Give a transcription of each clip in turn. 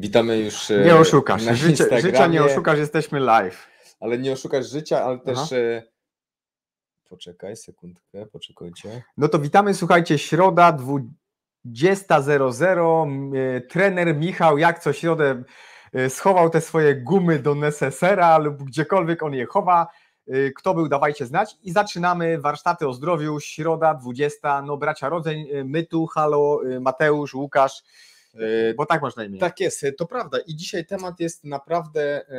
Witamy już. Nie e, oszukasz. Na Życie, życia nie oszukasz, jesteśmy live. Ale nie oszukasz życia, ale też. Aha. E, poczekaj sekundkę, poczekajcie. No to witamy, słuchajcie, środa 20.00. E, trener Michał, jak co środę schował te swoje gumy do Necessera lub gdziekolwiek on je chowa. Kto był, dawajcie znać. I zaczynamy warsztaty o zdrowiu, środa 20. No, bracia rodzeń, my tu, halo, Mateusz, Łukasz. E, Bo tak masz na imię. Tak jest, to prawda. I dzisiaj temat jest naprawdę e,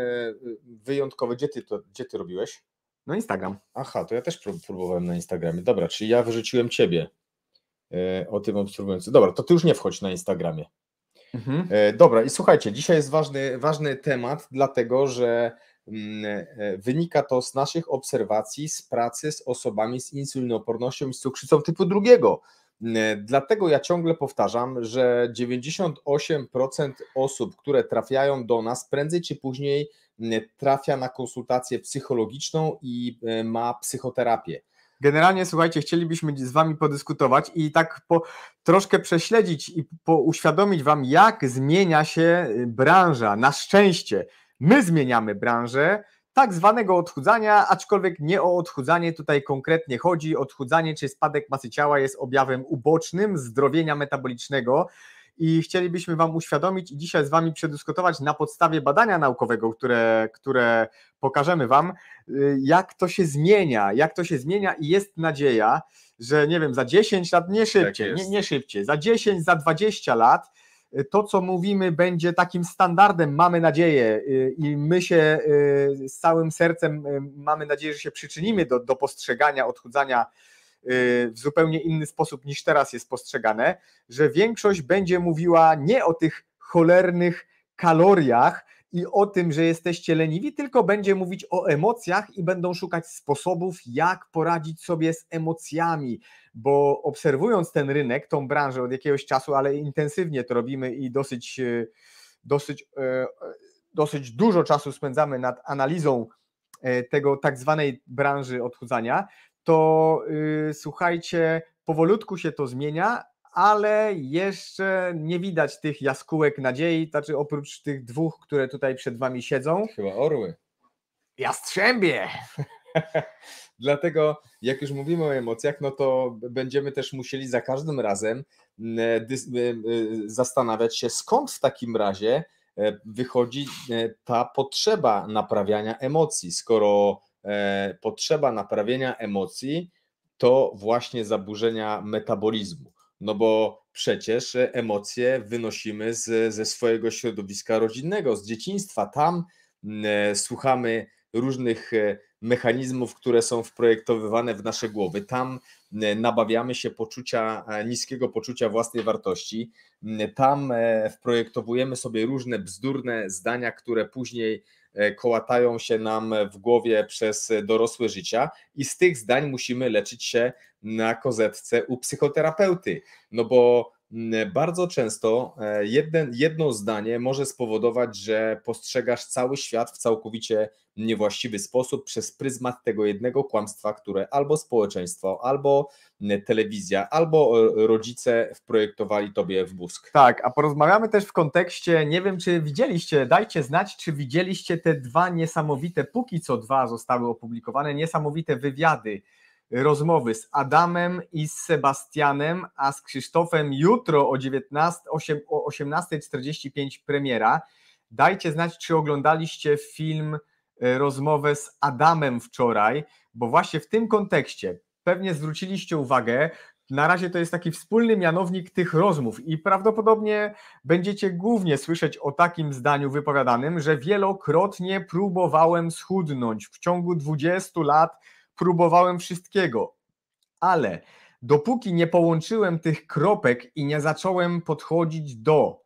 wyjątkowy. Gdzie ty, to, gdzie ty robiłeś? No Instagram. Aha, to ja też próbowałem na Instagramie. Dobra, czyli ja wyrzuciłem ciebie e, o tym obserwującym. Dobra, to ty już nie wchodź na Instagramie. Mhm. Dobra, i słuchajcie, dzisiaj jest ważny, ważny temat, dlatego że mm, wynika to z naszych obserwacji z pracy z osobami z insulinoopornością i z cukrzycą typu drugiego. E, dlatego ja ciągle powtarzam, że 98% osób, które trafiają do nas, prędzej czy później trafia na konsultację psychologiczną i e, ma psychoterapię. Generalnie, słuchajcie, chcielibyśmy z Wami podyskutować i tak po, troszkę prześledzić i po, uświadomić Wam, jak zmienia się y, branża. Na szczęście, my zmieniamy branżę, tak zwanego odchudzania, aczkolwiek nie o odchudzanie tutaj konkretnie chodzi. Odchudzanie czy spadek masy ciała jest objawem ubocznym zdrowienia metabolicznego i chcielibyśmy Wam uświadomić i dzisiaj z Wami przedyskutować na podstawie badania naukowego, które, które pokażemy Wam, y, jak to się zmienia, jak to się zmienia i jest nadzieja, że nie wiem, za 10 lat, nie tak szybciej, tak nie, nie szybciej, za 10, za 20 lat to, co mówimy, będzie takim standardem, mamy nadzieję, y, i my się y, z całym sercem y, mamy nadzieję, że się przyczynimy do, do postrzegania odchudzania w zupełnie inny sposób niż teraz jest postrzegane, że większość będzie mówiła nie o tych cholernych kaloriach, i o tym, że jesteście leniwi, tylko będzie mówić o emocjach i będą szukać sposobów, jak poradzić sobie z emocjami, bo obserwując ten rynek, tą branżę od jakiegoś czasu, ale intensywnie to robimy i dosyć, e, dosyć, e, dosyć dużo czasu spędzamy nad analizą e, tego tak zwanej branży odchudzania, to y, słuchajcie, powolutku się to zmienia ale jeszcze nie widać tych jaskółek nadziei, znaczy oprócz tych dwóch, które tutaj przed wami siedzą. Chyba orły. Jastrzębie! Dlatego, jak już mówimy o emocjach, no to będziemy też musieli za każdym razem zastanawiać się, skąd w takim razie e, wychodzi e, ta potrzeba naprawiania emocji. Skoro e, potrzeba naprawienia emocji to właśnie zaburzenia metabolizmu. No bo przecież e, emocje wynosimy z, ze swojego środowiska rodzinnego, z dzieciństwa. Tam e, słuchamy różnych e, mechanizmów, które są wprojektowywane w nasze głowy. Tam nabawiamy się poczucia, niskiego poczucia własnej wartości. Tam wprojektowujemy sobie różne bzdurne zdania, które później E, kołatają się nam w głowie przez dorosłe życia i z tych zdań musimy leczyć się na kozetce u psychoterapeuty, no bo Mm, e, bardzo często e, jeden, jedno zdanie może spowodować, że postrzegasz cały świat w całkowicie niewłaściwy sposób przez pryzmat tego jednego kłamstwa, które albo społeczeństwo, albo mm, telewizja, albo e, rodzice wprojektowali tobie w mózg. Tak, a porozmawiamy też w kontekście, nie wiem czy widzieliście, dajcie znać, czy widzieliście te dwa niesamowite, póki co dwa zostały opublikowane, niesamowite wywiady rozmowy z Adamem i z Sebastianem, a z Krzysztofem jutro o, 19, 18.45 premiera. Dajcie znać, czy oglądaliście film, e, rozmowę z Adamem wczoraj, bo właśnie w tym kontekście pewnie zwróciliście uwagę, na razie to jest taki wspólny mianownik tych rozmów i prawdopodobnie będziecie głównie słyszeć o takim zdaniu wypowiadanym, że wielokrotnie próbowałem schudnąć w ciągu 20 lat próbowałem wszystkiego, ale dopóki nie połączyłem tych kropek i nie zacząłem podchodzić do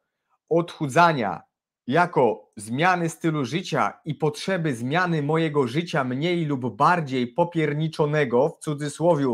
odchudzania jako zmiany stylu życia i potrzeby zmiany mojego życia mniej lub bardziej popierniczonego, w cudzysłowie,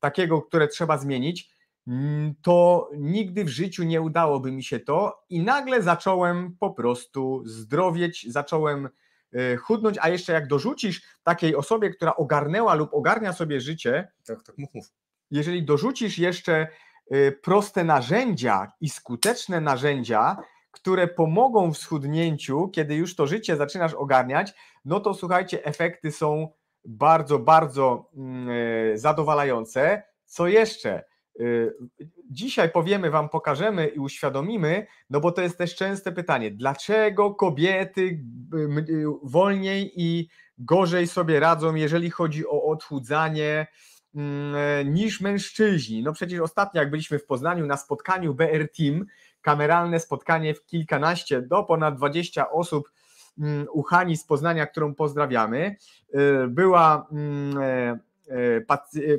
takiego, które trzeba zmienić, mm, to nigdy w życiu nie udałoby mi się to i nagle zacząłem po prostu zdrowieć, zacząłem Y, chudnąć, a jeszcze jak dorzucisz takiej osobie, która ogarnęła lub ogarnia sobie życie, tak, tak, mów, mów. jeżeli dorzucisz jeszcze y, proste narzędzia i skuteczne narzędzia, które pomogą w schudnięciu, kiedy już to życie zaczynasz ogarniać, no to słuchajcie, efekty są bardzo, bardzo mm, y, zadowalające. Co jeszcze? Y, dzisiaj powiemy Wam, pokażemy i uświadomimy, no bo to jest też częste pytanie, dlaczego kobiety y, y, wolniej i gorzej sobie radzą, jeżeli chodzi o odchudzanie mm, e, niż mężczyźni. No przecież ostatnio, jak byliśmy w Poznaniu na spotkaniu BR Team, kameralne spotkanie w kilkanaście do ponad 20 osób mm, uchani z Poznania, którą pozdrawiamy, była, mm, e, e,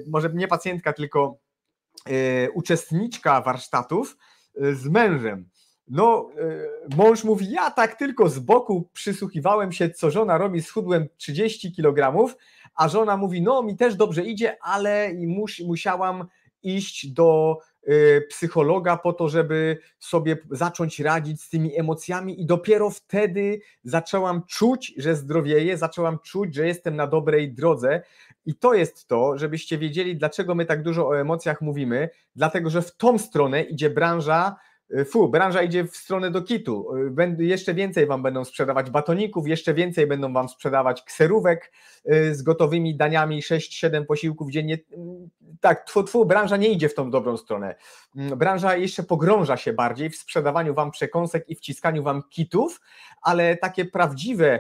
może nie pacjentka, tylko E, uczestniczka warsztatów e, z mężem. No, e, mąż mówi: Ja tak tylko z boku przysłuchiwałem się, co żona robi, schudłem 30 kg, a żona mówi: No, mi też dobrze idzie, ale musiałam iść do Y, psychologa po to, żeby sobie zacząć radzić z tymi emocjami i dopiero wtedy zaczęłam czuć, że zdrowieję, zaczęłam czuć, że jestem na dobrej drodze i to jest to, żebyście wiedzieli, dlaczego my tak dużo o emocjach mówimy, dlatego że w tą stronę idzie branża E, fu, branża idzie w stronę do kitu, e, jeszcze więcej Wam będą sprzedawać batoników, jeszcze więcej będą Wam sprzedawać kserówek e, z gotowymi daniami 6-7 posiłków dziennie. Mm, tak, tfu, tfu, branża nie idzie w tą dobrą stronę. Mm, branża jeszcze pogrąża się bardziej w sprzedawaniu Wam przekąsek i wciskaniu Wam kitów, ale takie prawdziwe,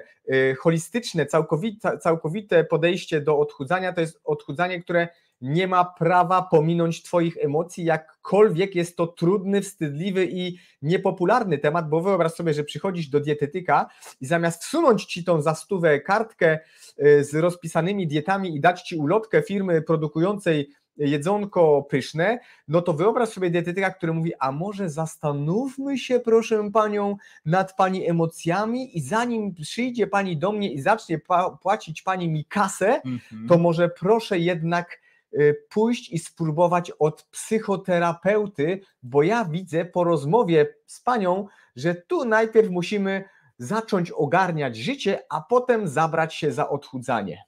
holistyczne, całkowite, całkowite podejście do odchudzania to jest odchudzanie, które nie ma prawa pominąć Twoich emocji, jakkolwiek jest to trudny, wstydliwy i niepopularny temat, bo wyobraź sobie, że przychodzisz do dietetyka i zamiast wsunąć Ci tą za stówę kartkę y, z rozpisanymi dietami i dać Ci ulotkę firmy produkującej jedzonko pyszne, no to wyobraź sobie dietetyka, który mówi, a może zastanówmy się proszę Panią nad Pani emocjami i zanim przyjdzie Pani do mnie i zacznie płacić Pani mi kasę, mm -hmm. to może proszę jednak Y, pójść i spróbować od psychoterapeuty, bo ja widzę po rozmowie z panią, że tu najpierw musimy zacząć ogarniać życie, a potem zabrać się za odchudzanie.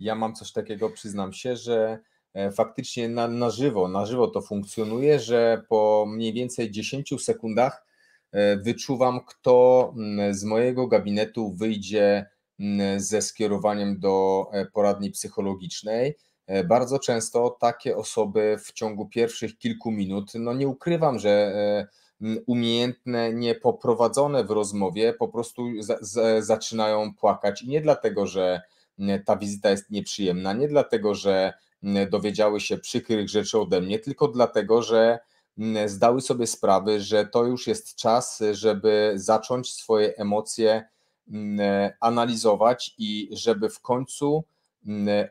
Ja mam coś takiego, przyznam się, że e, faktycznie na, na żywo, na żywo to funkcjonuje, że po mniej więcej 10 sekundach e, wyczuwam, kto z mojego gabinetu wyjdzie ze skierowaniem do e, poradni psychologicznej E, bardzo często takie osoby w ciągu pierwszych kilku minut, no nie ukrywam, że e, umiejętne, niepoprowadzone w rozmowie po prostu zaczynają płakać i nie dlatego, że ta wizyta jest nieprzyjemna, nie dlatego, że dowiedziały się przykrych rzeczy ode mnie, tylko dlatego, że zdały sobie sprawy, że to już jest czas, żeby zacząć swoje emocje analizować i żeby w końcu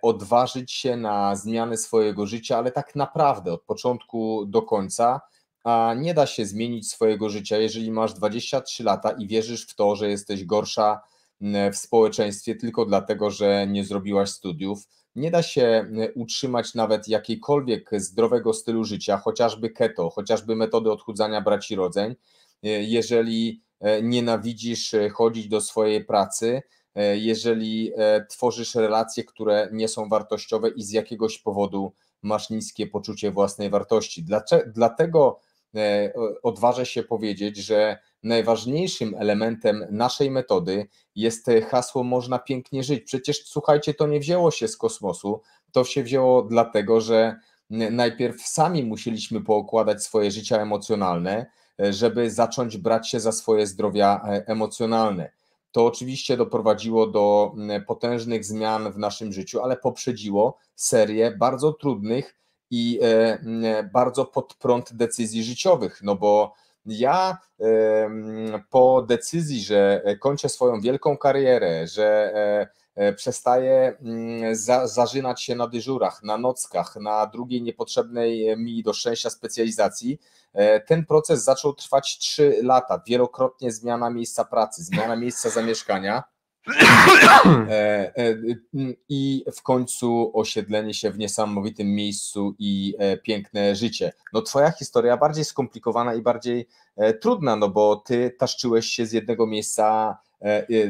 odważyć się na zmianę swojego życia, ale tak naprawdę od początku do końca, a nie da się zmienić swojego życia, jeżeli masz 23 lata i wierzysz w to, że jesteś gorsza w społeczeństwie tylko dlatego, że nie zrobiłaś studiów. Nie da się utrzymać nawet jakiejkolwiek zdrowego stylu życia, chociażby keto, chociażby metody odchudzania braci rodzeń, e, jeżeli e, nienawidzisz e, chodzić do swojej pracy, E, jeżeli e, tworzysz relacje, które nie są wartościowe i z jakiegoś powodu masz niskie poczucie własnej wartości. Dlaczego, dlatego e, odważę się powiedzieć, że najważniejszym elementem naszej metody jest hasło można pięknie żyć. Przecież słuchajcie, to nie wzięło się z kosmosu, to się wzięło dlatego, że najpierw sami musieliśmy pookładać swoje życia emocjonalne, żeby zacząć brać się za swoje zdrowia emocjonalne to oczywiście doprowadziło do mm, potężnych zmian w naszym życiu, ale poprzedziło serię bardzo trudnych i e, mm, bardzo pod prąd decyzji życiowych, no bo ja e, mm, po decyzji, że kończę swoją wielką karierę, że e, E, przestaje mm, za, zażynać się na dyżurach, na nockach, na drugiej niepotrzebnej e, mi do szczęścia specjalizacji. E, ten proces zaczął trwać 3 lata, wielokrotnie zmiana miejsca pracy, zmiana miejsca zamieszkania. Mm, I w końcu osiedlenie się w niesamowitym miejscu i piękne życie. No, Twoja historia bardziej skomplikowana i bardziej trudna, no bo ty taszczyłeś się z jednego miejsca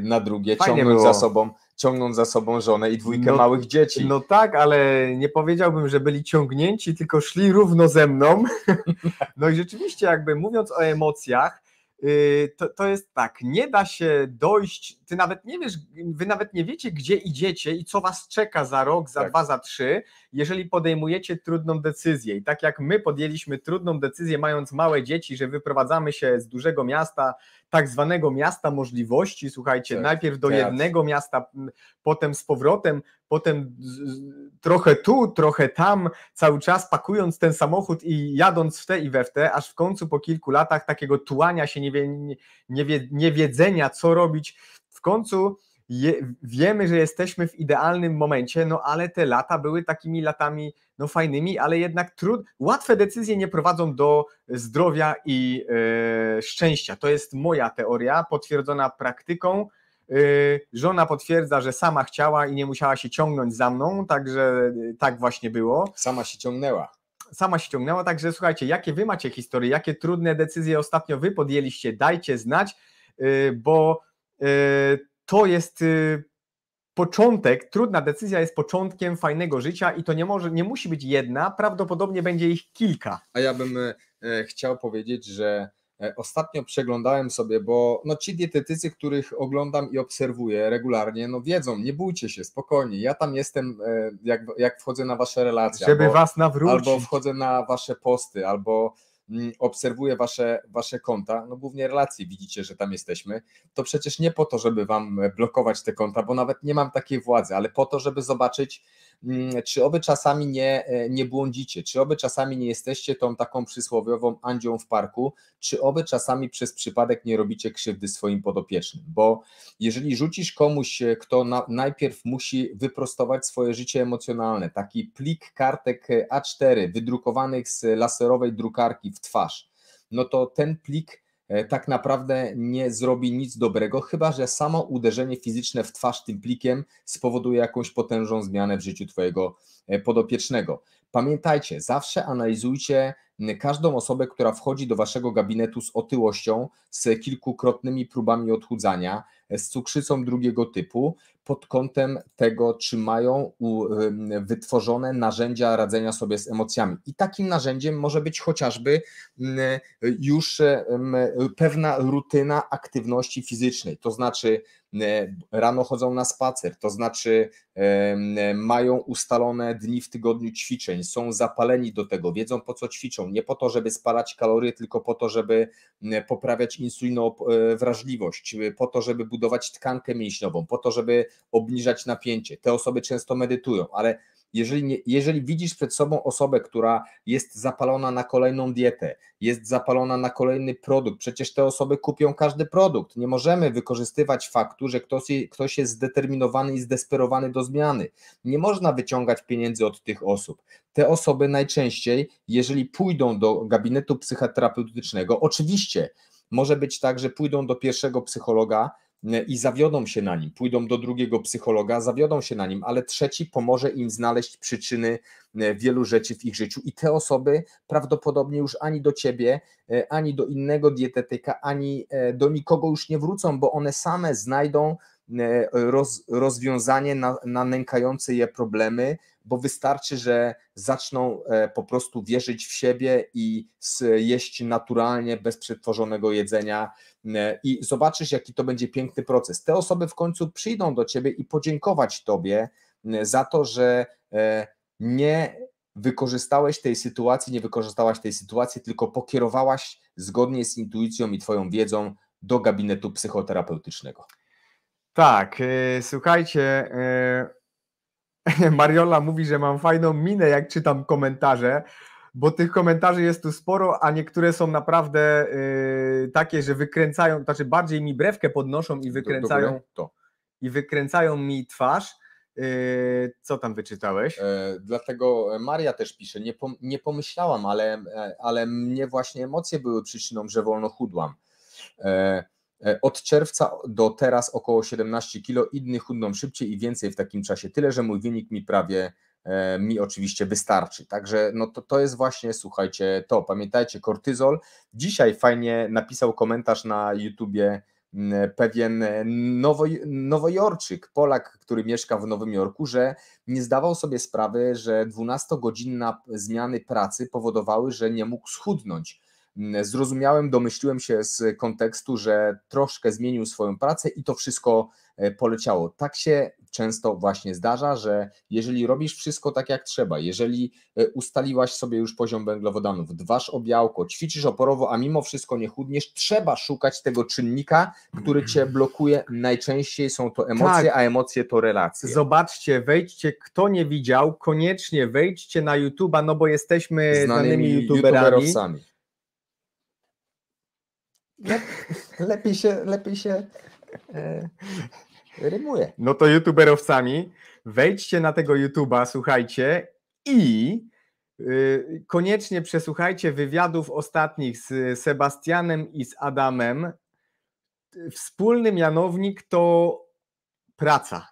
na drugie, ciągnąc za sobą ciągnąc za sobą żonę i dwójkę no, małych dzieci. No tak, ale nie powiedziałbym, że byli ciągnięci, tylko szli równo ze mną. No i rzeczywiście, jakby mówiąc o emocjach, y, to, to jest tak, nie da się dojść, ty nawet nie wiesz, wy nawet nie wiecie, gdzie idziecie i co was czeka za rok, za tak. dwa, za trzy, jeżeli podejmujecie trudną decyzję. I tak jak my podjęliśmy trudną decyzję, mając małe dzieci, że wyprowadzamy się z dużego miasta tak zwanego miasta możliwości, słuchajcie, tak, najpierw do jednego miasta, potem z powrotem, potem trochę tu, trochę tam, cały czas pakując ten samochód i jadąc w te i we w te, aż w końcu po kilku latach takiego tułania się, niewiedzenia, nie, nie, nie co robić, w końcu je, wiemy, że jesteśmy w idealnym momencie, no ale te lata były takimi latami no fajnymi, ale jednak trud, łatwe decyzje nie prowadzą do zdrowia i e, szczęścia. To jest moja teoria, potwierdzona praktyką. E, żona potwierdza, że sama chciała i nie musiała się ciągnąć za mną, także e, tak właśnie było. Sama się ciągnęła. Sama się ciągnęła, także słuchajcie, jakie wy macie historie, jakie trudne decyzje ostatnio wy podjęliście, dajcie znać, bo to jest y, początek, trudna decyzja jest początkiem fajnego życia i to nie, może, nie musi być jedna, prawdopodobnie będzie ich kilka. A ja bym e, e, chciał powiedzieć, że e, Ostatnio przeglądałem sobie, bo no ci dietetycy, których oglądam i obserwuję regularnie, no wiedzą, nie bójcie się, spokojnie. Ja tam jestem, jak, jak wchodzę na wasze relacje. Żeby albo, was nawrócić. Albo wchodzę na wasze posty, albo Mm, obserwuję wasze, wasze konta, no głównie relacje, widzicie, że tam jesteśmy, to przecież nie po to, żeby wam blokować te konta, bo nawet nie mam takiej władzy, ale po to, żeby zobaczyć, Mm, czy oby czasami nie, e, nie błądzicie, czy oby czasami nie jesteście tą taką przysłowiową andzią w parku, czy oby czasami przez przypadek nie robicie krzywdy swoim podopiecznym, bo jeżeli rzucisz komuś, e, kto na, najpierw musi wyprostować swoje życie emocjonalne, taki plik kartek e, A4 wydrukowanych z laserowej drukarki w twarz, no to ten plik E, tak naprawdę nie zrobi nic dobrego, chyba że samo uderzenie fizyczne w twarz tym plikiem spowoduje jakąś potężną zmianę w życiu Twojego e, podopiecznego. Pamiętajcie, zawsze analizujcie każdą osobę, która wchodzi do Waszego gabinetu z otyłością, z kilkukrotnymi próbami odchudzania, z cukrzycą drugiego typu pod kątem tego, czy mają wytworzone narzędzia radzenia sobie z emocjami. I takim narzędziem może być chociażby mm, już pewna rutyna aktywności fizycznej, to znaczy E, rano chodzą na spacer, to znaczy mają ustalone dni w tygodniu ćwiczeń, są zapaleni do tego, wiedzą po co ćwiczą, nie po to, żeby spalać kalorie, tylko po to, żeby poprawiać insulinowrażliwość, e, e, po to, żeby budować tkankę mięśniową, po to, żeby obniżać napięcie. Te osoby często medytują, ale jeżeli, nie, jeżeli widzisz przed sobą osobę, która jest zapalona na kolejną dietę, jest zapalona na kolejny produkt, przecież te osoby kupią każdy produkt. Nie możemy wykorzystywać faktu, że ktoś, ktoś jest zdeterminowany i zdesperowany do zmiany. Nie można wyciągać pieniędzy od tych osób. Te osoby najczęściej, jeżeli pójdą do gabinetu psychoterapeutycznego, oczywiście może być tak, że pójdą do pierwszego psychologa, i zawiodą się na nim, pójdą do drugiego psychologa, zawiodą się na nim, ale trzeci pomoże im znaleźć przyczyny e, wielu rzeczy w ich życiu i te osoby prawdopodobnie już ani do ciebie, e, ani do innego dietetyka, ani e, do nikogo już nie wrócą, bo one same znajdą E, roz, rozwiązanie na, na nękające je problemy, bo wystarczy, że zaczną e, po prostu wierzyć w siebie i jeść naturalnie, bez przetworzonego jedzenia e, i zobaczysz, jaki to będzie piękny proces. Te osoby w końcu przyjdą do ciebie i podziękować tobie za to, że nie wykorzystałeś tej sytuacji, nie wykorzystałaś tej sytuacji, tylko pokierowałaś zgodnie z intuicją i twoją wiedzą do gabinetu psychoterapeutycznego. Tak, y, słuchajcie, y, Mariola mówi, że mam fajną minę, jak czytam komentarze, bo tych komentarzy jest tu sporo, a niektóre są naprawdę y, takie, że wykręcają, znaczy bardziej mi brewkę podnoszą i wykręcają, i wykręcają mi twarz. Co tam wyczytałeś? E, dlatego Maria też pisze, nie, pom nie pomyślałam, ale, e, ale mnie właśnie emocje były przyczyną, że wolno chudłam. E E, od czerwca do teraz około 17 kg, inny chudną szybciej i więcej w takim czasie. Tyle, że mój wynik mi prawie, e, mi oczywiście wystarczy. Także no to, to jest właśnie, słuchajcie, to. Pamiętajcie, kortyzol. Dzisiaj fajnie napisał komentarz na YouTubie mm, pewien nowojorczyk, Polak, który mieszka w Nowym Jorku, że nie zdawał sobie sprawy, że 12-godzinna zmiany pracy powodowały, że nie mógł schudnąć Zrozumiałem, domyśliłem się z kontekstu, że troszkę zmienił swoją pracę i to wszystko e, poleciało. Tak się często właśnie zdarza, że jeżeli robisz wszystko tak jak trzeba, jeżeli e, ustaliłaś sobie już poziom węglowodanów, dbasz o białko, ćwiczysz oporowo, a mimo wszystko nie chudniesz, trzeba szukać tego czynnika, który cię mhm. blokuje. Najczęściej są to emocje, tak. a emocje to relacje. Zobaczcie, wejdźcie, kto nie widział, koniecznie wejdźcie na YouTube'a, no bo jesteśmy znanymi, znanymi youtuberami lepiej się, lepiej się e, rymuje. No to youtuberowcami, wejdźcie na tego YouTuba, słuchajcie i y, koniecznie przesłuchajcie wywiadów ostatnich z Sebastianem i z Adamem. Wspólny mianownik to praca.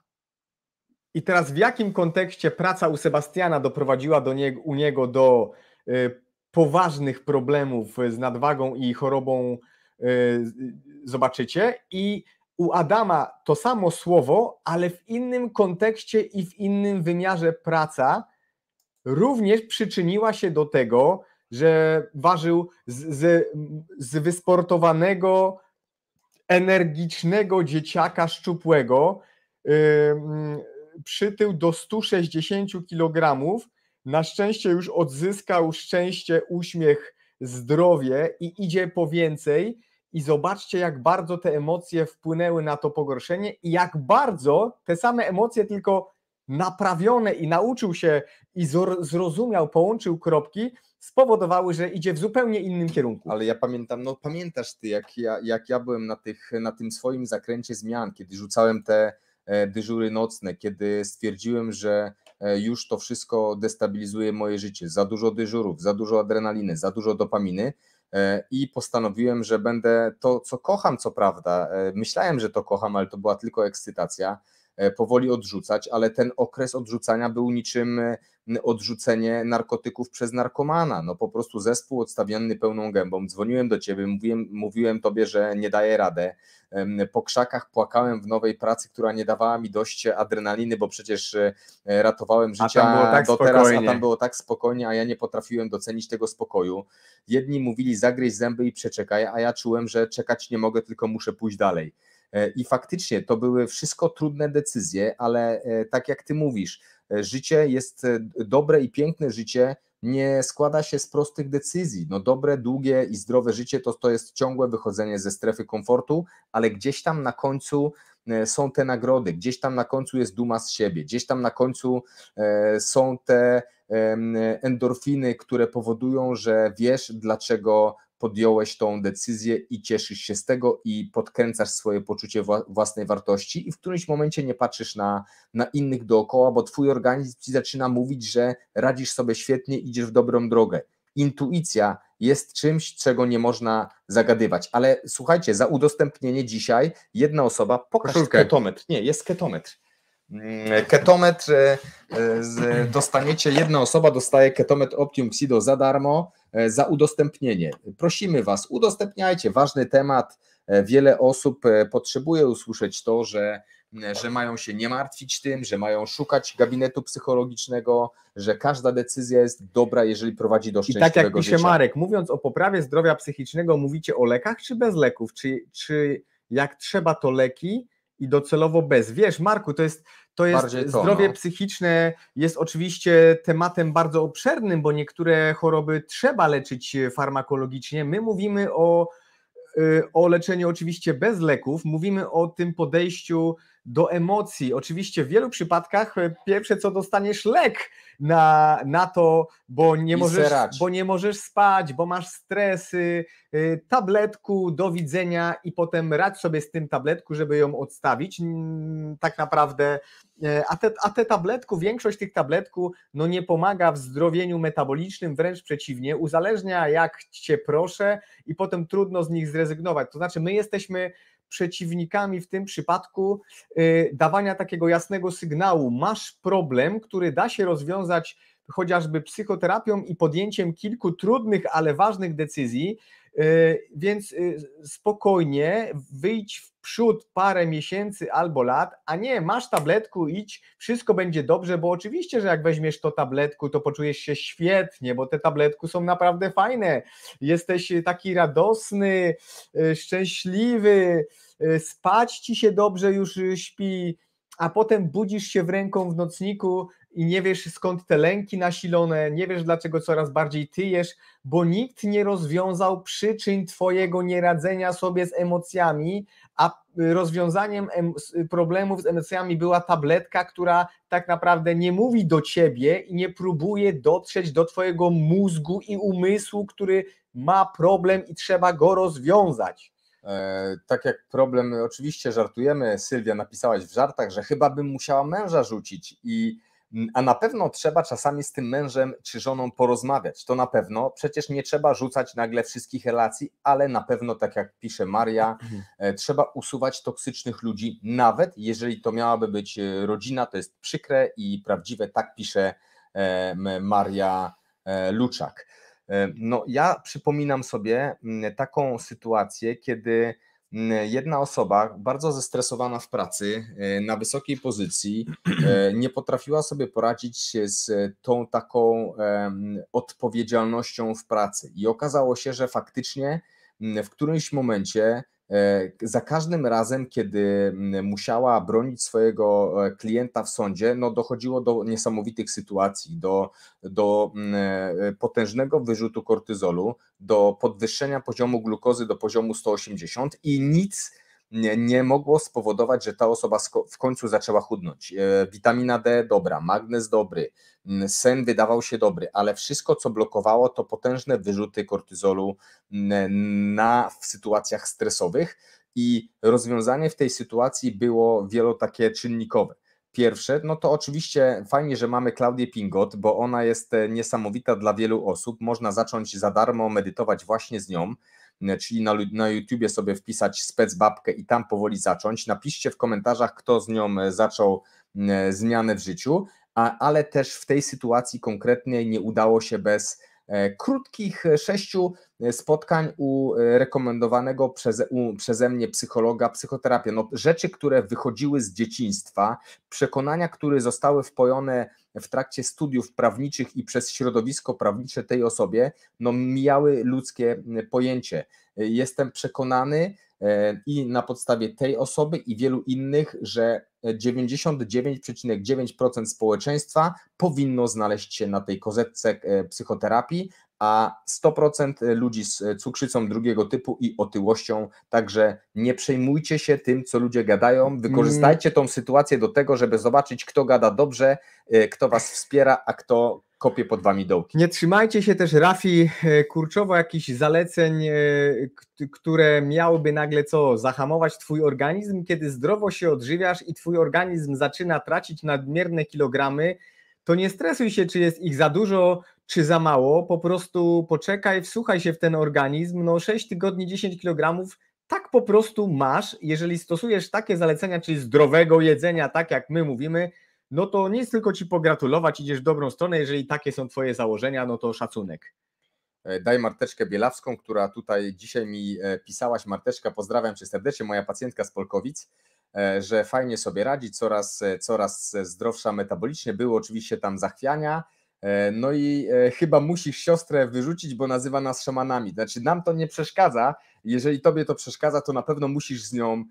I teraz w jakim kontekście praca u Sebastiana doprowadziła do niego, u niego do y, poważnych problemów z nadwagą i chorobą Y, zobaczycie. I u Adama to samo słowo, ale w innym kontekście i w innym wymiarze praca również przyczyniła się do tego, że ważył z, z, z wysportowanego, energicznego dzieciaka szczupłego. Yy, przytył do 160 kg. Na szczęście już odzyskał szczęście, uśmiech, zdrowie i idzie po więcej i zobaczcie, jak bardzo te emocje wpłynęły na to pogorszenie i jak bardzo te same emocje, tylko naprawione i nauczył się i zrozumiał, połączył kropki, spowodowały, że idzie w zupełnie innym kierunku. Ale ja pamiętam, no pamiętasz ty, jak ja, jak ja byłem na, tych, na tym swoim zakręcie zmian, kiedy rzucałem te e, dyżury nocne, kiedy stwierdziłem, że e, już to wszystko destabilizuje moje życie. Za dużo dyżurów, za dużo adrenaliny, za dużo dopaminy. E, i postanowiłem, że będę to, co kocham, co prawda. E, myślałem, że to kocham, ale to była tylko ekscytacja. E, powoli odrzucać, ale ten okres odrzucania był niczym e, odrzucenie narkotyków przez narkomana. No po prostu zespół odstawiony pełną gębą. Dzwoniłem do ciebie, mówiłem, mówiłem tobie, że nie daję radę. Po krzakach płakałem w nowej pracy, która nie dawała mi dość adrenaliny, bo przecież e, ratowałem życie a tam było tak do teraz, spokojnie. a tam było tak spokojnie, a ja nie potrafiłem docenić tego spokoju. Jedni mówili zagryź zęby i przeczekaj, a ja czułem, że czekać nie mogę, tylko muszę pójść dalej. E, I faktycznie to były wszystko trudne decyzje, ale e, tak jak ty mówisz, e, życie jest dobre i piękne życie nie składa się z prostych decyzji. No dobre, długie i zdrowe życie to, to jest ciągłe wychodzenie ze strefy komfortu, ale gdzieś tam na końcu są te nagrody, gdzieś tam na końcu jest duma z siebie, gdzieś tam na końcu są te endorfiny, które powodują, że wiesz, dlaczego podjąłeś tą decyzję i cieszysz się z tego i podkręcasz swoje poczucie własnej wartości i w którymś momencie nie patrzysz na, na innych dookoła, bo twój organizm ci zaczyna mówić, że radzisz sobie świetnie, idziesz w dobrą drogę. Intuicja jest czymś, czego nie można zagadywać. Ale słuchajcie, za udostępnienie dzisiaj jedna osoba, pokaż Koszulkę. ketometr. Nie, jest ketometr. Mm, ketometr e, e, dostaniecie, jedna osoba dostaje ketometr Optium Psido za darmo, e, za udostępnienie. Prosimy Was, udostępniajcie, ważny temat. Wiele osób potrzebuje usłyszeć to, że mm, że mają się nie martwić tym, że mają szukać gabinetu psychologicznego, że każda decyzja jest dobra, jeżeli prowadzi do szczęśliwego życia. I tak jak pisze życia. Marek, mówiąc o poprawie zdrowia psychicznego, mówicie o lekach czy bez leków? Czy, czy jak trzeba to leki, i docelowo bez. Wiesz, Marku, to jest, to jest zdrowie no. psychiczne jest oczywiście tematem bardzo obszernym, bo niektóre choroby trzeba leczyć farmakologicznie. My mówimy o, y, o leczeniu oczywiście bez leków, mówimy o tym podejściu do emocji. Oczywiście w wielu przypadkach e, pierwsze co dostaniesz lek na, na to, bo nie, możesz, bo nie możesz spać, bo masz stresy, e, tabletku do widzenia i potem radź sobie z tym tabletku, żeby ją odstawić. Tak naprawdę e, a te, a te tabletku, większość tych tabletku no nie pomaga w zdrowieniu metabolicznym, wręcz przeciwnie, uzależnia jak cię proszę i potem trudno z nich zrezygnować. To znaczy my jesteśmy przeciwnikami w tym przypadku y, dawania takiego jasnego sygnału. Masz problem, który da się rozwiązać chociażby psychoterapią i podjęciem kilku trudnych, ale ważnych decyzji, E, więc y, spokojnie wyjdź w przód parę miesięcy albo lat, a nie masz tabletku, idź, wszystko będzie dobrze, bo oczywiście, że jak weźmiesz to tabletku, to poczujesz się świetnie, bo te tabletku są naprawdę fajne. Jesteś y, taki radosny, y, szczęśliwy, spać ci się dobrze już śpi, a potem budzisz się w ręką w nocniku i nie wiesz skąd te lęki nasilone, nie wiesz dlaczego coraz bardziej tyjesz, bo nikt nie rozwiązał przyczyn twojego nieradzenia sobie z emocjami, a rozwiązaniem problemów z emocjami była tabletka, która tak naprawdę nie mówi do ciebie i nie próbuje dotrzeć do twojego mózgu i umysłu, który ma problem i trzeba go rozwiązać. E, tak jak problem, oczywiście żartujemy, Sylwia napisałaś w żartach, że chyba bym musiała męża rzucić i a na pewno trzeba czasami z tym mężem czy żoną porozmawiać. To na pewno. Przecież nie trzeba rzucać nagle wszystkich relacji, ale na pewno, tak jak pisze Maria, mhm. e, trzeba usuwać toksycznych ludzi, nawet jeżeli to miałaby być e, rodzina. To jest przykre i prawdziwe, tak pisze e, Maria Luczak. No, ja przypominam sobie taką sytuację, kiedy jedna osoba, bardzo zestresowana w pracy, e, na wysokiej pozycji, e, nie potrafiła sobie poradzić z tą taką odpowiedzialnością w pracy. I okazało się, że faktycznie w którymś momencie E, za każdym razem, kiedy mm, musiała bronić swojego e, klienta w sądzie, no dochodziło do niesamowitych sytuacji, do, do mm, e, potężnego wyrzutu kortyzolu, do podwyższenia poziomu glukozy do poziomu 180 i nic nie, nie mogło spowodować, że ta osoba w końcu zaczęła chudnąć. E, witamina D dobra, magnez dobry, sen wydawał się dobry, ale wszystko, co blokowało, to potężne wyrzuty kortyzolu na, w sytuacjach stresowych. I rozwiązanie w tej sytuacji było takie czynnikowe pierwsze, no to oczywiście fajnie, że mamy Klaudię Pingot, bo ona jest e, niesamowita dla wielu osób. Można zacząć za darmo medytować właśnie z nią czyli na, na YouTubie sobie wpisać specbabkę i tam powoli zacząć. Napiszcie w komentarzach, kto z nią e, zaczął e, zmianę w życiu, a, ale też w tej sytuacji konkretnie nie udało się bez E, krótkich sześciu e, spotkań u e, rekomendowanego przeze, u, przeze mnie psychologa, psychoterapia. No, rzeczy, które wychodziły z dzieciństwa, przekonania, które zostały wpojone w trakcie studiów prawniczych i przez środowisko prawnicze tej osobie, no mijały ludzkie pojęcie. Jestem przekonany, E, i na podstawie tej osoby i wielu innych, że 99,9% społeczeństwa powinno znaleźć się na tej kozetce e, psychoterapii, a 100% ludzi z e, cukrzycą drugiego typu i otyłością. Także nie przejmujcie się tym, co ludzie gadają. Mm. Wykorzystajcie tą sytuację do tego, żeby zobaczyć, kto gada dobrze, kto was wspiera, a kto kopie pod wami dołki. Nie trzymajcie się też, Rafi, e, kurczowo jakichś zaleceń, e, które miałyby nagle co? Zahamować twój organizm, kiedy zdrowo się odżywiasz i twój organizm zaczyna tracić nadmierne kilogramy, to nie stresuj się, czy jest ich za dużo, czy za mało, po prostu poczekaj, wsłuchaj się w ten organizm, no 6 tygodni 10 kg tak po prostu masz, jeżeli stosujesz takie zalecenia, czyli zdrowego jedzenia, tak jak my mówimy, no to nie jest tylko ci pogratulować, idziesz w dobrą stronę, jeżeli takie są twoje założenia, no to szacunek. E, daj Marteczkę Bielawską, która tutaj dzisiaj mi e, pisałaś. Marteczka, pozdrawiam cię serdecznie, moja pacjentka z Polkowic, e, że fajnie sobie radzi, coraz, coraz zdrowsza metabolicznie. Były oczywiście tam zachwiania, no i chyba musisz siostrę wyrzucić, bo nazywa nas szamanami. Znaczy, nam to nie przeszkadza. Jeżeli tobie to przeszkadza, to na pewno musisz z nią,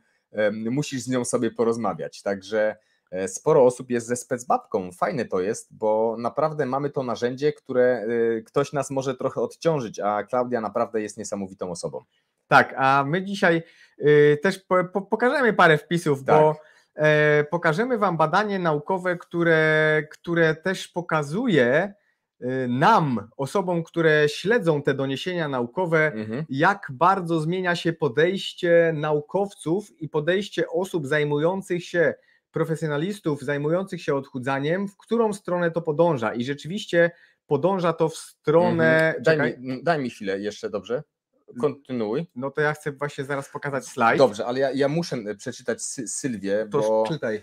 musisz z nią sobie porozmawiać. Także E, sporo osób jest ze specbabką. Fajne to jest, bo naprawdę mamy to narzędzie, które e, ktoś nas może trochę odciążyć, a Klaudia naprawdę jest niesamowitą osobą. Tak, a my dzisiaj y, też pokażemy parę wpisów, tak. bo e, pokażemy Wam badanie naukowe, które, które też pokazuje y, nam, osobom, które śledzą te doniesienia naukowe, mhm. jak bardzo zmienia się podejście naukowców i podejście osób zajmujących się profesjonalistów zajmujących się odchudzaniem, w którą stronę to podąża. I rzeczywiście podąża to w stronę. Mhm. Daj, mi, daj mi chwilę jeszcze, dobrze? kontynuuj. No to ja chcę właśnie zaraz pokazać slajd. Dobrze, ale ja, ja muszę e, przeczytać Sy Sylwię, bo... czytaj.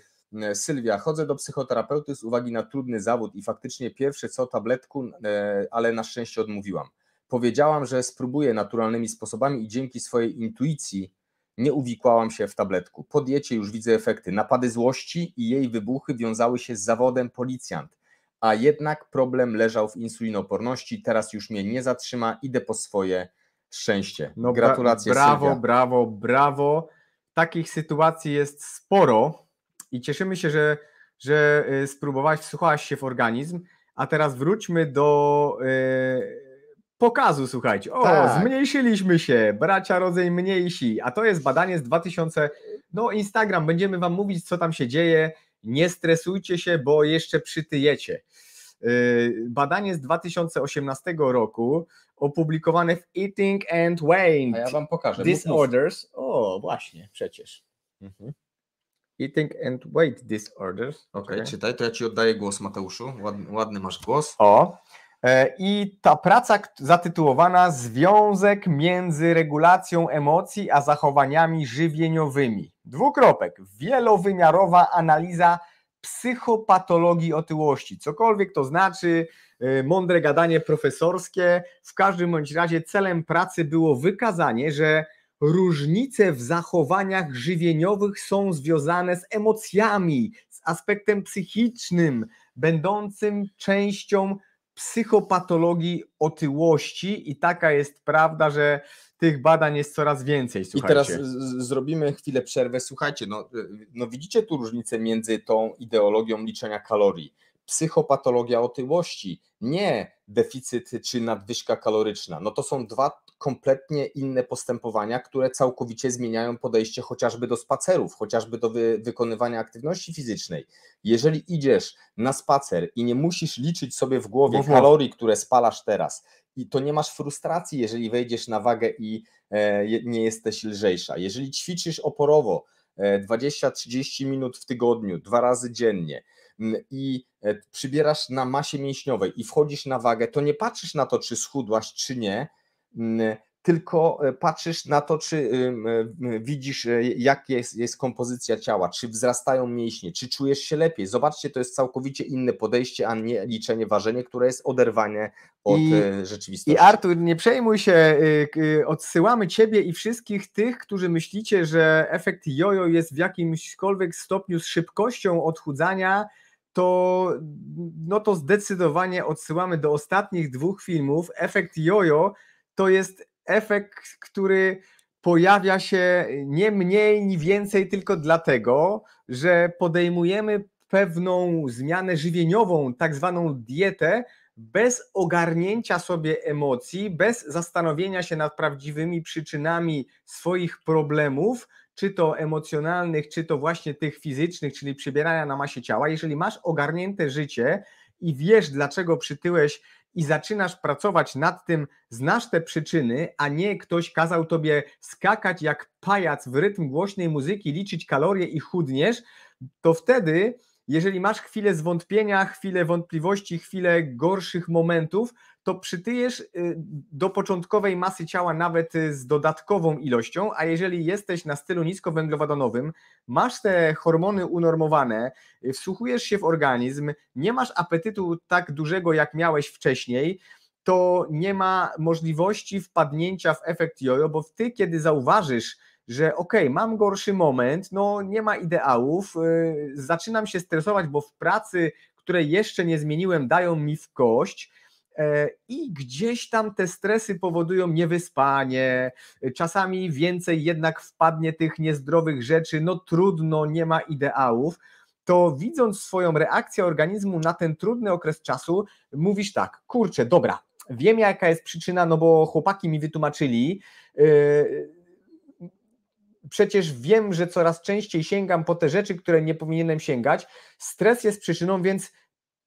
Sylwia, chodzę do psychoterapeuty z uwagi na trudny zawód i faktycznie pierwsze co tabletku, e, ale na szczęście odmówiłam. Powiedziałam, że spróbuję naturalnymi sposobami i dzięki swojej intuicji nie uwikłałam się w tabletku. Po diecie już widzę efekty. Napady złości i jej wybuchy wiązały się z zawodem policjant. A jednak problem leżał w insulinoporności. Teraz już mnie nie zatrzyma. Idę po swoje szczęście. No, Gratulacje. Bra brawo, Sylwia. brawo, brawo. Takich sytuacji jest sporo i cieszymy się, że, że y, spróbowałaś, wsłuchałaś się w organizm. A teraz wróćmy do. Yy pokazu, słuchajcie. O, tak. zmniejszyliśmy się, bracia rodzaj mniejsi, a to jest badanie z 2000, no Instagram, będziemy wam mówić, co tam się dzieje, nie stresujcie się, bo jeszcze przytyjecie. Y, badanie z 2018 roku opublikowane w Eating and Weight a ja wam pokażę. Disorders. O, właśnie, przecież. Mhm. Eating and Weight Disorders. Okej, okay. czytaj, to ja Ci oddaję głos, Mateuszu. Ładny, ładny masz głos. O, E, I ta praca zatytułowana Związek między regulacją emocji a zachowaniami żywieniowymi. Dwukropek. Wielowymiarowa analiza psychopatologii otyłości. Cokolwiek to znaczy, e, mądre gadanie profesorskie. W każdym bądź razie celem pracy było wykazanie, że różnice w zachowaniach żywieniowych są związane z emocjami, z aspektem psychicznym, będącym częścią psychopatologii otyłości i taka jest prawda, że tych badań jest coraz więcej. Słuchajcie. I teraz zrobimy chwilę przerwę. Słuchajcie, no, y, no widzicie tu różnicę między tą ideologią liczenia kalorii psychopatologia otyłości, nie deficyt czy nadwyżka kaloryczna. No to są dwa kompletnie inne postępowania, które całkowicie zmieniają podejście chociażby do spacerów, chociażby do wy wykonywania aktywności fizycznej. Jeżeli idziesz na spacer i nie musisz liczyć sobie w głowie mhm. kalorii, które spalasz teraz, i to nie masz frustracji, jeżeli wejdziesz na wagę i e, nie jesteś lżejsza. Jeżeli ćwiczysz oporowo e, 20-30 minut w tygodniu, dwa razy dziennie, i e, przybierasz na masie mięśniowej i wchodzisz na wagę, to nie patrzysz na to, czy schudłaś, czy nie, tylko e, patrzysz na to, czy y, e, widzisz, jak jest, jest kompozycja ciała, czy wzrastają mięśnie, czy czujesz się lepiej. Zobaczcie, to jest całkowicie inne podejście, a nie liczenie, ważenie, które jest oderwanie od I, rzeczywistości. I Artur, nie przejmuj się, y, y, odsyłamy Ciebie i wszystkich tych, którzy myślicie, że efekt jojo jest w jakimśkolwiek stopniu z szybkością odchudzania, to, no to zdecydowanie odsyłamy do ostatnich dwóch filmów. Efekt Jojo to jest efekt, który pojawia się nie mniej, ni więcej, tylko dlatego, że podejmujemy pewną zmianę żywieniową, tak zwaną dietę, bez ogarnięcia sobie emocji, bez zastanowienia się nad prawdziwymi przyczynami swoich problemów, czy to emocjonalnych, czy to właśnie tych fizycznych, czyli przybierania na masie ciała, jeżeli masz ogarnięte życie i wiesz, dlaczego przytyłeś i zaczynasz pracować nad tym, znasz te przyczyny, a nie ktoś kazał tobie skakać jak pajac w rytm głośnej muzyki, liczyć kalorie i chudniesz, to wtedy jeżeli masz chwilę zwątpienia, chwilę wątpliwości, chwilę gorszych momentów, to przytyjesz y, do początkowej masy ciała nawet y, z dodatkową ilością, a jeżeli jesteś na stylu niskowęglowodanowym, masz te hormony unormowane, y, wsłuchujesz się w organizm, nie masz apetytu tak dużego jak miałeś wcześniej, to nie ma możliwości wpadnięcia w efekt jojo, bo ty kiedy zauważysz, że okej, okay, mam gorszy moment, no nie ma ideałów, y, zaczynam się stresować, bo w pracy, której jeszcze nie zmieniłem, dają mi w kość. E, I gdzieś tam te stresy powodują niewyspanie, czasami więcej jednak wpadnie tych niezdrowych rzeczy, no trudno, nie ma ideałów. To widząc swoją reakcję organizmu na ten trudny okres czasu, mówisz tak, kurczę, dobra, wiem jaka jest przyczyna, no bo chłopaki mi wytłumaczyli y, przecież wiem, że coraz częściej sięgam po te rzeczy, które nie powinienem sięgać. Stres jest przyczyną, więc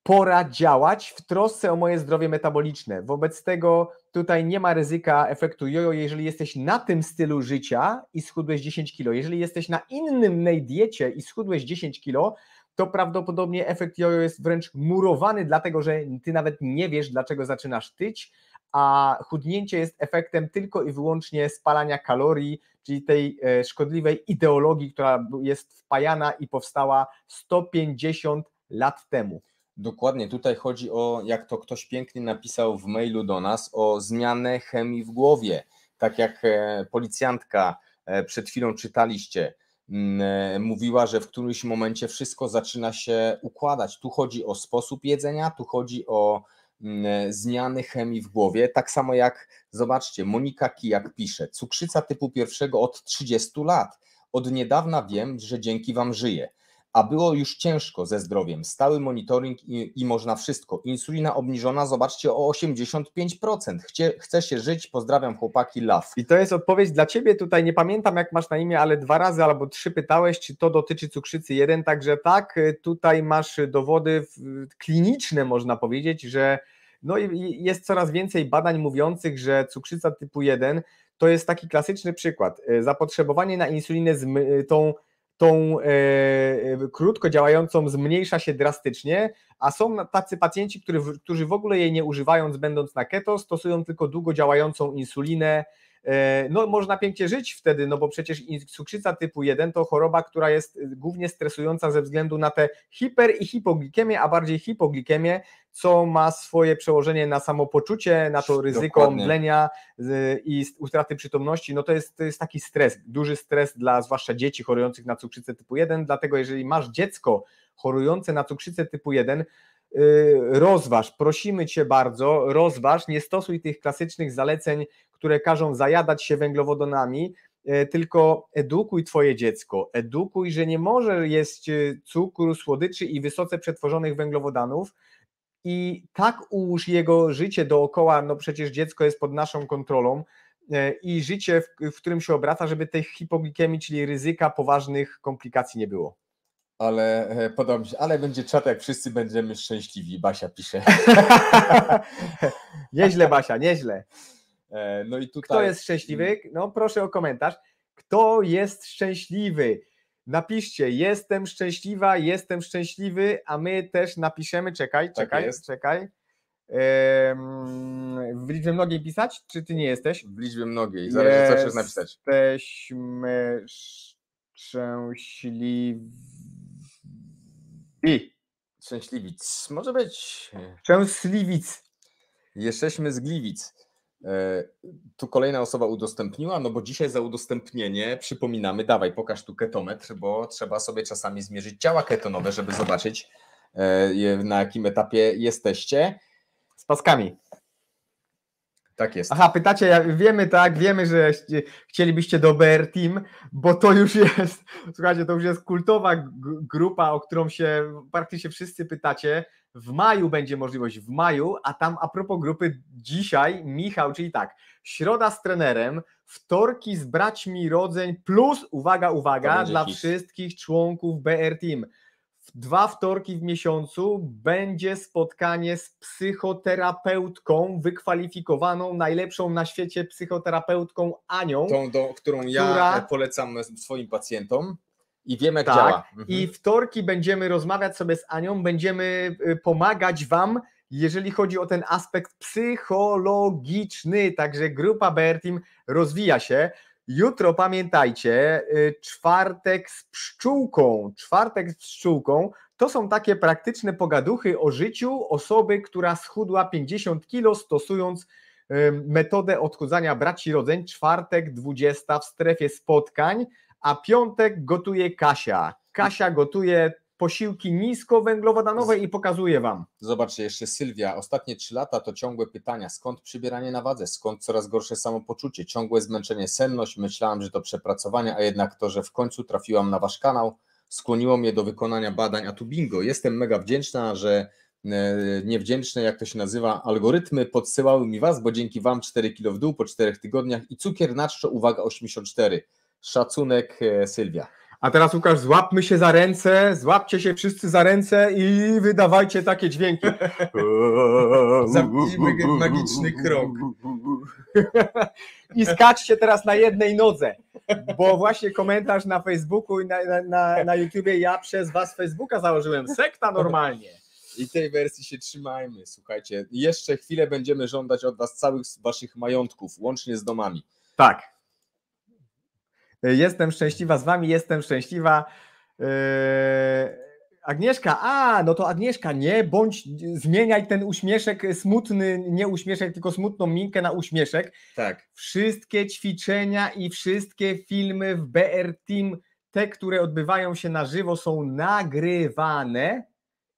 pora działać w trosce o moje zdrowie metaboliczne. Wobec tego tutaj nie ma ryzyka efektu jojo, jeżeli jesteś na tym stylu życia i schudłeś 10 kg. Jeżeli jesteś na innym diecie i schudłeś 10 kg, to prawdopodobnie efekt jojo jest wręcz murowany, dlatego że ty nawet nie wiesz, dlaczego zaczynasz tyć a chudnięcie jest efektem tylko i wyłącznie spalania kalorii, czyli tej e, szkodliwej ideologii, która jest wpajana i powstała 150 lat temu. Dokładnie, tutaj chodzi o, jak to ktoś pięknie napisał w mailu do nas, o zmianę chemii w głowie. Tak jak e, policjantka e, przed chwilą czytaliście, mówiła, że w którymś momencie wszystko zaczyna się układać. Tu chodzi o sposób jedzenia, tu chodzi o Mm, e, zmiany chemii w głowie. Tak samo jak, zobaczcie, Monika Kijak pisze, cukrzyca typu pierwszego od 30 lat. Od niedawna wiem, że dzięki Wam żyję a było już ciężko ze zdrowiem. Stały monitoring i, i, można wszystko. Insulina obniżona, zobaczcie, o 85%. Chcie, chce się żyć, pozdrawiam chłopaki, love. I to jest odpowiedź dla Ciebie tutaj, nie pamiętam jak masz na imię, ale dwa razy albo trzy pytałeś, czy to dotyczy cukrzycy 1, także tak, y, tutaj masz dowody kliniczne, można powiedzieć, że no i jest coraz więcej badań mówiących, że cukrzyca typu 1 to jest taki klasyczny przykład. Y, zapotrzebowanie na insulinę z tą tą e, e, krótko działającą zmniejsza się drastycznie, a są tacy pacjenci, którzy którzy w ogóle jej nie używając, będąc na keto, stosują tylko długo działającą insulinę. E, no, można pięknie żyć wtedy, no bo przecież cukrzyca typu 1 to choroba, która jest e, głównie stresująca ze względu na te hiper i hipoglikemię, a bardziej hipoglikemię, co ma swoje przełożenie na samopoczucie, na to ryzyko Dokładnie. mdlenia y, i utraty przytomności, no to jest, to jest taki stres, duży stres dla zwłaszcza dzieci chorujących na cukrzycę typu 1, dlatego jeżeli masz dziecko chorujące na cukrzycę typu 1, y, rozważ, prosimy Cię bardzo, rozważ, nie stosuj tych klasycznych zaleceń, które każą zajadać się węglowodanami, y, tylko edukuj Twoje dziecko, edukuj, że nie może jeść cukru, słodyczy i wysoce przetworzonych węglowodanów, i tak ułóż jego życie dookoła, no przecież dziecko jest pod naszą kontrolą e, i życie, w, w którym się obraca, żeby tej hipoglikemii, czyli ryzyka poważnych komplikacji nie było. Ale e, podoba mi się, ale będzie czat, jak wszyscy będziemy szczęśliwi, Basia pisze. nieźle, Basia, nieźle. E, no i tutaj... Kto jest szczęśliwy? No proszę o komentarz. Kto jest szczęśliwy? Napiszcie, jestem szczęśliwa, jestem szczęśliwy, a my też napiszemy, czekaj, tak czekaj, jest. czekaj. W liczbie mnogiej pisać, czy ty nie jesteś? W liczbie mnogiej, zależy co chcesz napisać. Jesteśmy szczęśliwi. Szczęśliwic, może być. Szczęśliwic. Jesteśmy z Gliwic. E, tu kolejna osoba udostępniła, no bo dzisiaj za udostępnienie przypominamy, dawaj, pokaż tu ketometr, bo trzeba sobie czasami zmierzyć ciała ketonowe, żeby zobaczyć, e, na jakim etapie jesteście. Z paskami. Tak jest. Aha, pytacie, wiemy tak, wiemy, że chcielibyście do BR Team, bo to już jest, słuchajcie, to już jest kultowa grupa, o którą się praktycznie wszyscy pytacie. W maju będzie możliwość, w maju, a tam a propos grupy dzisiaj, Michał, czyli tak, środa z trenerem, wtorki z braćmi rodzeń, plus, uwaga, uwaga, dla hit. wszystkich członków BR Team dwa wtorki w miesiącu będzie spotkanie z psychoterapeutką wykwalifikowaną, najlepszą na świecie psychoterapeutką Anią. Tą, do, którą która... ja e, polecam swoim pacjentom. I wiemy, jak tak. działa. Mhm. I wtorki będziemy rozmawiać sobie z Anią, będziemy y, pomagać Wam, jeżeli chodzi o ten aspekt psychologiczny. Także grupa BR Team rozwija się. Jutro pamiętajcie, y, czwartek z pszczółką. Czwartek z pszczółką to są takie praktyczne pogaduchy o życiu osoby, która schudła 50 kilo stosując y, metodę odchudzania braci rodzeń. Czwartek 20 w strefie spotkań, a piątek gotuje Kasia. Kasia gotuje posiłki niskowęglowodanowe i pokazuję Wam. Zobaczcie, jeszcze Sylwia, ostatnie trzy lata to ciągłe pytania, skąd przybieranie na wadze, skąd coraz gorsze samopoczucie, ciągłe zmęczenie, senność, myślałam, że to przepracowanie, a jednak to, że w końcu trafiłam na Wasz kanał, skłoniło mnie do wykonania badań, a tu bingo, jestem mega wdzięczna, że e, niewdzięczne, jak to się nazywa, algorytmy podsyłały mi Was, bo dzięki Wam 4 kilo w dół po 4 tygodniach i cukier na uwaga, 84. Szacunek e, Sylwia. A teraz Łukasz, złapmy się za ręce, złapcie się wszyscy za ręce i wydawajcie takie dźwięki. Zamknijmy magiczny krok. I skaczcie teraz na jednej nodze, bo właśnie komentarz na Facebooku i na, na, na, na YouTubie ja przez was Facebooka założyłem. Sekta normalnie. I tej wersji się trzymajmy, słuchajcie. Jeszcze chwilę będziemy żądać od was całych waszych majątków, łącznie z domami. Tak. Jestem szczęśliwa z wami, jestem szczęśliwa. Yy, Agnieszka, a no to Agnieszka, nie, bądź, zmieniaj ten uśmieszek smutny, nie uśmieszek, tylko smutną minkę na uśmieszek. Tak. Wszystkie ćwiczenia i wszystkie filmy w BR Team, te, które odbywają się na żywo, są nagrywane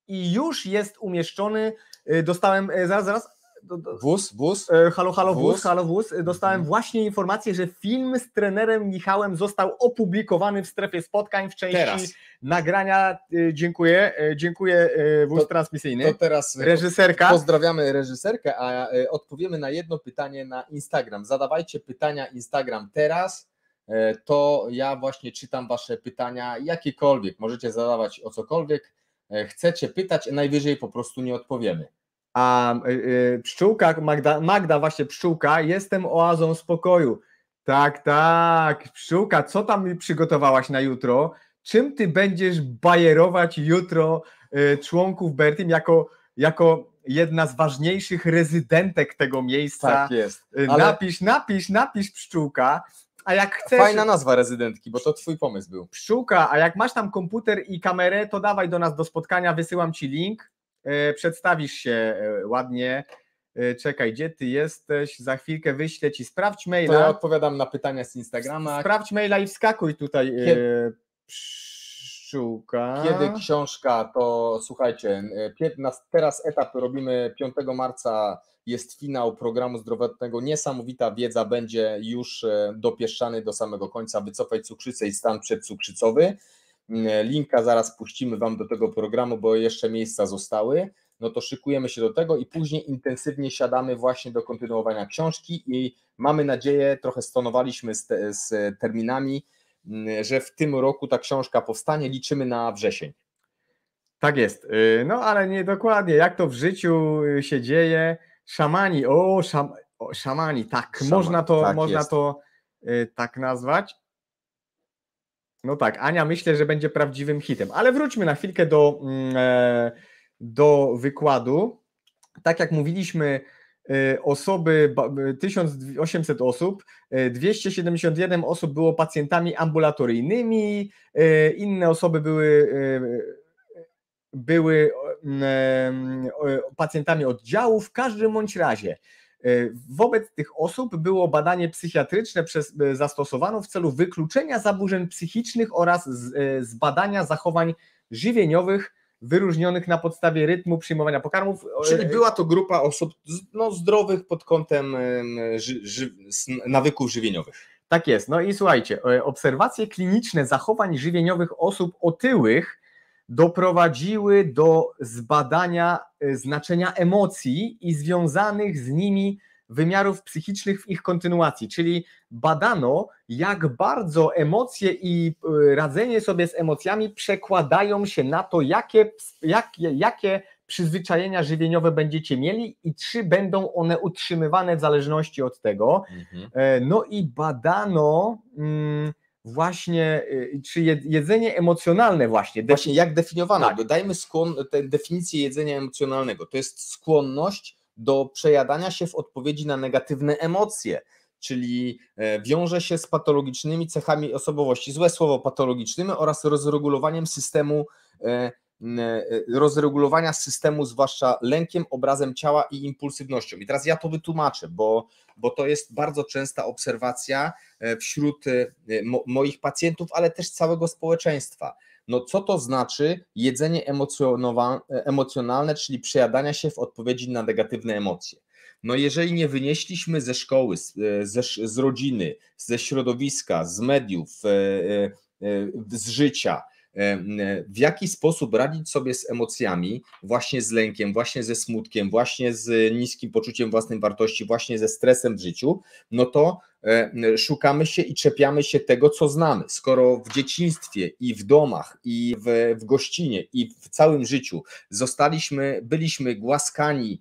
i już jest umieszczony. Y, dostałem, y, zaraz, zaraz, do, do... Wóz, wóz. E, halo, halo, wóz. wóz, halo, wóz. Dostałem mhm. właśnie informację, że film z trenerem Michałem został opublikowany w strefie spotkań w części teraz. nagrania. E, dziękuję, e, dziękuję wóz to, transmisyjny. To teraz reżyserka. Pozdrawiamy reżyserkę, a odpowiemy na jedno pytanie na Instagram. Zadawajcie pytania Instagram teraz to ja właśnie czytam Wasze pytania, jakiekolwiek. Możecie zadawać o cokolwiek chcecie pytać, najwyżej po prostu nie odpowiemy. A yy, pszczółka, Magda, Magda właśnie pszczółka, jestem oazą spokoju. Tak, tak, pszczółka, co tam mi przygotowałaś na jutro? Czym ty będziesz bajerować jutro yy, członków Bertim jako, jako jedna z ważniejszych rezydentek tego miejsca? Tak jest. Y, ale... Napisz, napisz, napisz pszczółka. A jak chcesz. Fajna nazwa rezydentki, bo to twój pomysł był. Pszczółka, a jak masz tam komputer i kamerę, to dawaj do nas do spotkania, wysyłam ci link. E, przedstawisz się e, ładnie. E, czekaj, gdzie ty jesteś? Za chwilkę wyślę ci, sprawdź maila. To ja odpowiadam na pytania z Instagrama. Sprawdź maila i wskakuj tutaj. Kiedy, pszczółka. Kiedy książka, to słuchajcie, teraz etap robimy 5 marca jest finał programu zdrowotnego. Niesamowita wiedza będzie już dopieszczany do samego końca. Wycofaj cukrzycę i stan przedcukrzycowy. Mm, linka zaraz puścimy Wam do tego programu, bo jeszcze miejsca zostały. No to szykujemy się do tego i później intensywnie siadamy właśnie do kontynuowania książki i mamy nadzieję, trochę stonowaliśmy z, te, z terminami, mm, że w tym roku ta książka powstanie. Liczymy na wrzesień. Tak jest. Y, no ale nie dokładnie. Jak to w życiu y, się dzieje? Szamani, o, szam, o, szamani, tak, można to, tak można to y, tak nazwać. No tak, Ania myślę, że będzie prawdziwym hitem, ale wróćmy na chwilkę do, mm, e, do wykładu. Tak jak mówiliśmy, e, osoby, 1800 e, osób, 271 osób było pacjentami ambulatoryjnymi, inne osoby były, były pacjentami oddziałów. W każdym bądź razie E, wobec tych osób było badanie psychiatryczne przez, e, zastosowano w celu wykluczenia zaburzeń psychicznych oraz e, zbadania zachowań żywieniowych wyróżnionych na podstawie rytmu przyjmowania pokarmów. Czyli była to grupa osób no, zdrowych pod kątem ży, ży, nawyków żywieniowych. Tak jest. No i słuchajcie, obserwacje kliniczne zachowań żywieniowych osób otyłych doprowadziły do zbadania e, znaczenia emocji i związanych z nimi wymiarów psychicznych w ich kontynuacji, czyli badano, jak bardzo emocje i e, radzenie sobie z emocjami przekładają się na to, jakie, jakie, jakie przyzwyczajenia żywieniowe będziecie mieli i czy będą one utrzymywane w zależności od tego. Mhm. E, no i badano. Mm, właśnie, y, czy jedzenie emocjonalne właśnie. Defin- właśnie jak definiowane? Tak. Dodajmy skłon, definicję jedzenia emocjonalnego. To jest skłonność do przejadania się w odpowiedzi na negatywne emocje, czyli e, wiąże się z patologicznymi cechami osobowości, złe słowo patologicznymi oraz rozregulowaniem systemu e, Mm, e, rozregulowania systemu, zwłaszcza lękiem, obrazem ciała i impulsywnością. I teraz ja to wytłumaczę, bo, bo to jest bardzo częsta obserwacja e, wśród e, mo, moich pacjentów, ale też całego społeczeństwa. No co to znaczy jedzenie emocjonalne, czyli przejadania się w odpowiedzi na negatywne emocje? No jeżeli nie wynieśliśmy ze szkoły, ze, z rodziny, ze środowiska, z mediów, z życia, E, e, w jaki sposób radzić sobie z emocjami, właśnie z lękiem, właśnie ze smutkiem, właśnie z niskim poczuciem własnej wartości, właśnie ze stresem w życiu, no to e, szukamy się i czepiamy się tego, co znamy. Skoro w dzieciństwie i w domach, i w, w gościnie, i w całym życiu zostaliśmy, byliśmy głaskani,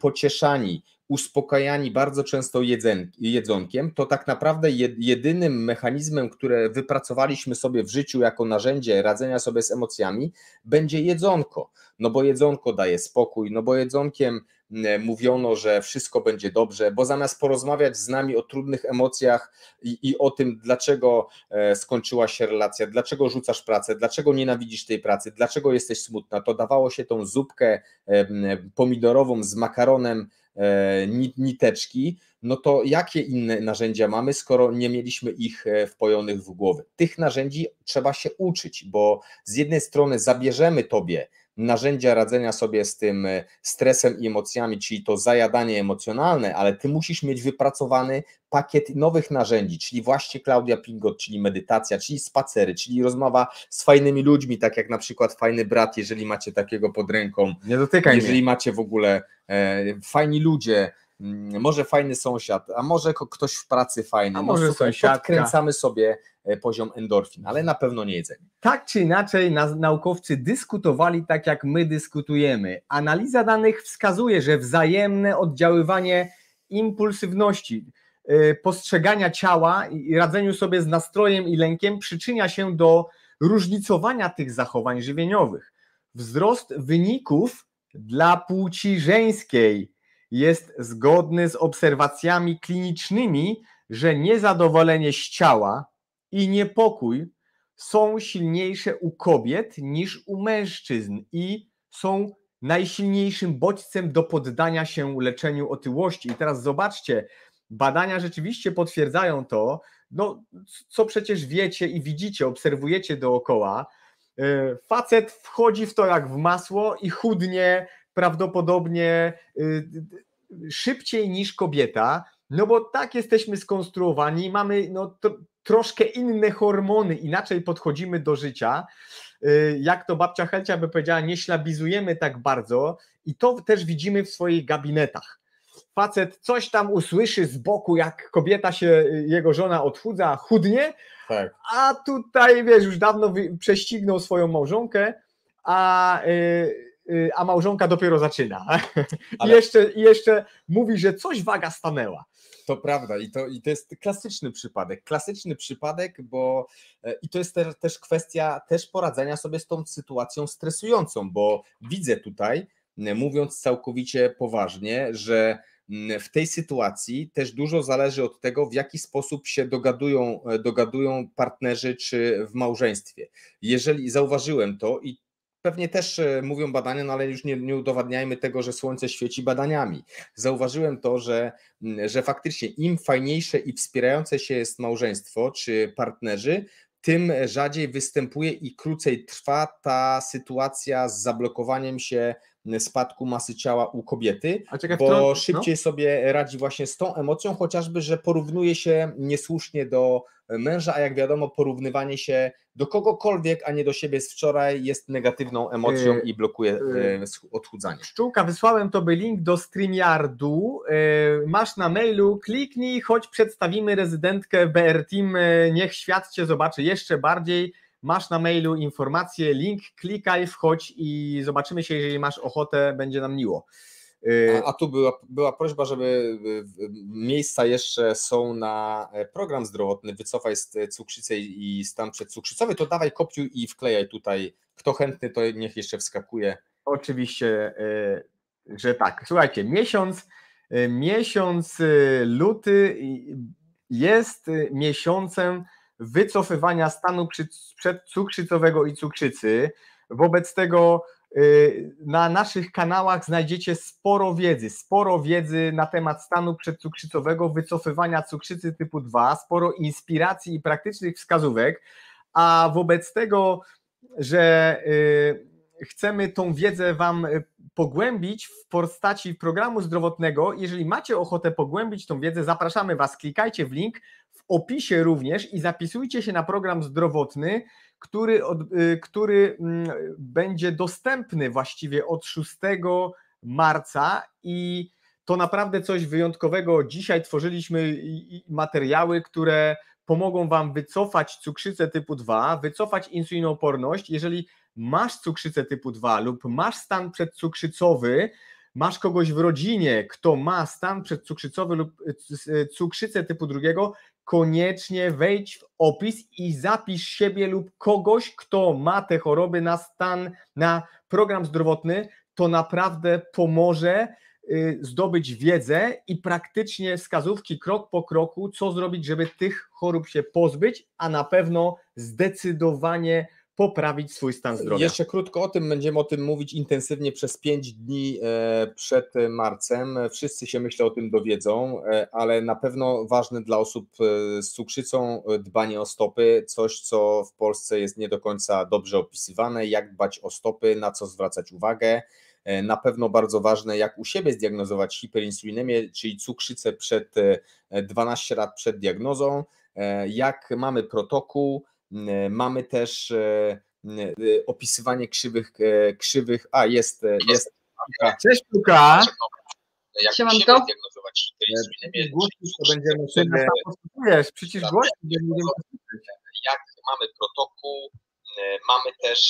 pocieszani, uspokajani bardzo często jedzen, jedzonkiem, to tak naprawdę jedynym mechanizmem, które wypracowaliśmy sobie w życiu jako narzędzie radzenia sobie z emocjami, będzie jedzonko no bo jedzonko daje spokój, no bo jedzonkiem mm, mówiono, że wszystko będzie dobrze, bo zamiast porozmawiać z nami o trudnych emocjach i, i, o tym, dlaczego e, skończyła się relacja, dlaczego rzucasz pracę, dlaczego nienawidzisz tej pracy, dlaczego jesteś smutna, to dawało się tą zupkę e, pomidorową z makaronem e, niteczki, no to jakie inne narzędzia mamy, skoro nie mieliśmy ich wpojonych w głowy? Tych narzędzi trzeba się uczyć, bo z jednej strony zabierzemy tobie narzędzia radzenia sobie z tym e, stresem i emocjami, czyli to zajadanie emocjonalne, ale ty musisz mieć wypracowany pakiet nowych narzędzi, czyli właśnie Klaudia Pingot, czyli medytacja, czyli spacery, czyli rozmowa z fajnymi ludźmi, tak jak na przykład fajny brat, jeżeli macie takiego pod ręką. Nie dotykaj Jeżeli mnie. macie w ogóle e, fajni ludzie, mm, może fajny sąsiad, a może ktoś w pracy fajny. A no może no, sąsiadka. Podkręcamy sobie E, poziom endorfin, ale na pewno nie jedzenie. Tak czy inaczej, naukowcy dyskutowali tak, jak my dyskutujemy. Analiza danych wskazuje, że wzajemne oddziaływanie impulsywności, e, postrzegania ciała i radzeniu sobie z nastrojem i lękiem przyczynia się do różnicowania tych zachowań żywieniowych. Wzrost wyników dla płci żeńskiej jest zgodny z obserwacjami klinicznymi, że niezadowolenie z ciała, i niepokój są silniejsze u kobiet niż u mężczyzn i są najsilniejszym bodźcem do poddania się leczeniu otyłości. I teraz zobaczcie, badania rzeczywiście potwierdzają to, no, co przecież wiecie i widzicie, obserwujecie dookoła. E, facet wchodzi w to jak w masło i chudnie prawdopodobnie e, szybciej niż kobieta, no bo tak jesteśmy skonstruowani, mamy no, troszkę inne hormony, inaczej podchodzimy do życia. Y, jak to babcia Helcia by powiedziała, nie ślabizujemy tak bardzo i to też widzimy w swoich gabinetach. Facet coś tam usłyszy z boku, jak kobieta się, y, jego żona odchudza, chudnie, tak. a tutaj wiesz, już dawno prześcignął swoją małżonkę, a, y, a małżonka dopiero zaczyna. Ale... I jeszcze, jeszcze mówi, że coś waga stanęła. To prawda i to, i to jest klasyczny przypadek, klasyczny przypadek, bo e, i to jest też, kwestia też poradzenia sobie z tą sytuacją stresującą, bo widzę tutaj, mówiąc całkowicie poważnie, że w tej sytuacji też dużo zależy od tego, w jaki sposób się dogadują, e, dogadują partnerzy czy w małżeństwie. Jeżeli zauważyłem to i Pewnie też e, mówią badania, no ale już nie, nie udowadniajmy tego, że słońce świeci badaniami. Zauważyłem to, że, mm, że faktycznie im fajniejsze i wspierające się jest małżeństwo czy partnerzy, tym rzadziej występuje i krócej trwa ta sytuacja z zablokowaniem się spadku masy ciała u kobiety, bo szybciej no? sobie radzi właśnie z tą emocją, chociażby, że porównuje się niesłusznie do męża, a jak wiadomo, porównywanie się do kogokolwiek, a nie do siebie z wczoraj jest negatywną emocją yy, i blokuje yy, e, odchudzanie. Szczółka, wysłałem tobie link do StreamYardu. Yy, masz na mailu, kliknij, choć przedstawimy rezydentkę BR Team, e, niech świat cię zobaczy jeszcze bardziej. Masz na mailu informację, link, klikaj, wchodź i zobaczymy się, jeżeli masz ochotę, będzie nam miło. A, y, a, tu była, była prośba, żeby miejsca jeszcze są na e, program zdrowotny. Wycofaj z e, cukrzycy i stan przedcukrzycowy, to dawaj kopiuj i wklejaj tutaj. Kto chętny, to niech jeszcze wskakuje. Oczywiście, y, że tak. Słuchajcie, miesiąc, y, miesiąc luty jest miesiącem wycofywania stanu przedcukrzycowego i cukrzycy. Wobec tego y, na naszych kanałach znajdziecie sporo wiedzy, sporo wiedzy na temat stanu przedcukrzycowego, wycofywania cukrzycy typu 2, sporo inspiracji i praktycznych wskazówek, a wobec tego, że y, chcemy tą wiedzę Wam y, pogłębić w postaci programu zdrowotnego, jeżeli macie ochotę pogłębić tą wiedzę, zapraszamy Was, klikajcie w link, opisie również i zapisujcie się na program zdrowotny, który, od, y, który mm, będzie dostępny właściwie od 6 marca i to naprawdę coś wyjątkowego. Dzisiaj tworzyliśmy materiały, które pomogą Wam wycofać cukrzycę typu 2, wycofać insulinooporność. Jeżeli masz cukrzycę typu 2 lub masz stan przedcukrzycowy, masz kogoś w rodzinie, kto ma stan przedcukrzycowy lub y, y, cukrzycę typu drugiego, koniecznie wejdź w opis i zapisz siebie lub kogoś, kto ma te choroby na stan, na program zdrowotny. To naprawdę pomoże y, zdobyć wiedzę i praktycznie wskazówki krok po kroku, co zrobić, żeby tych chorób się pozbyć, a na pewno zdecydowanie poprawić swój stan zdrowia. Jeszcze krótko o tym, będziemy o tym mówić intensywnie przez 5 dni e, przed marcem. Wszyscy się myślę o tym dowiedzą, e, ale na pewno ważne dla osób e, z cukrzycą dbanie o stopy, coś co w Polsce jest nie do końca dobrze opisywane, jak dbać o stopy, na co zwracać uwagę. Na pewno bardzo ważne, jak u siebie zdiagnozować hiperinsulinemię, czyli cukrzycę przed 12 lat przed diagnozą, jak mamy protokół, E, mamy też e, e, opisywanie krzywych, krzywych. A, jest. jest. Cześć, Luka. Jak Siemanko. diagnozować Głośno będziemy się przecież Jak mamy protokół, mamy też...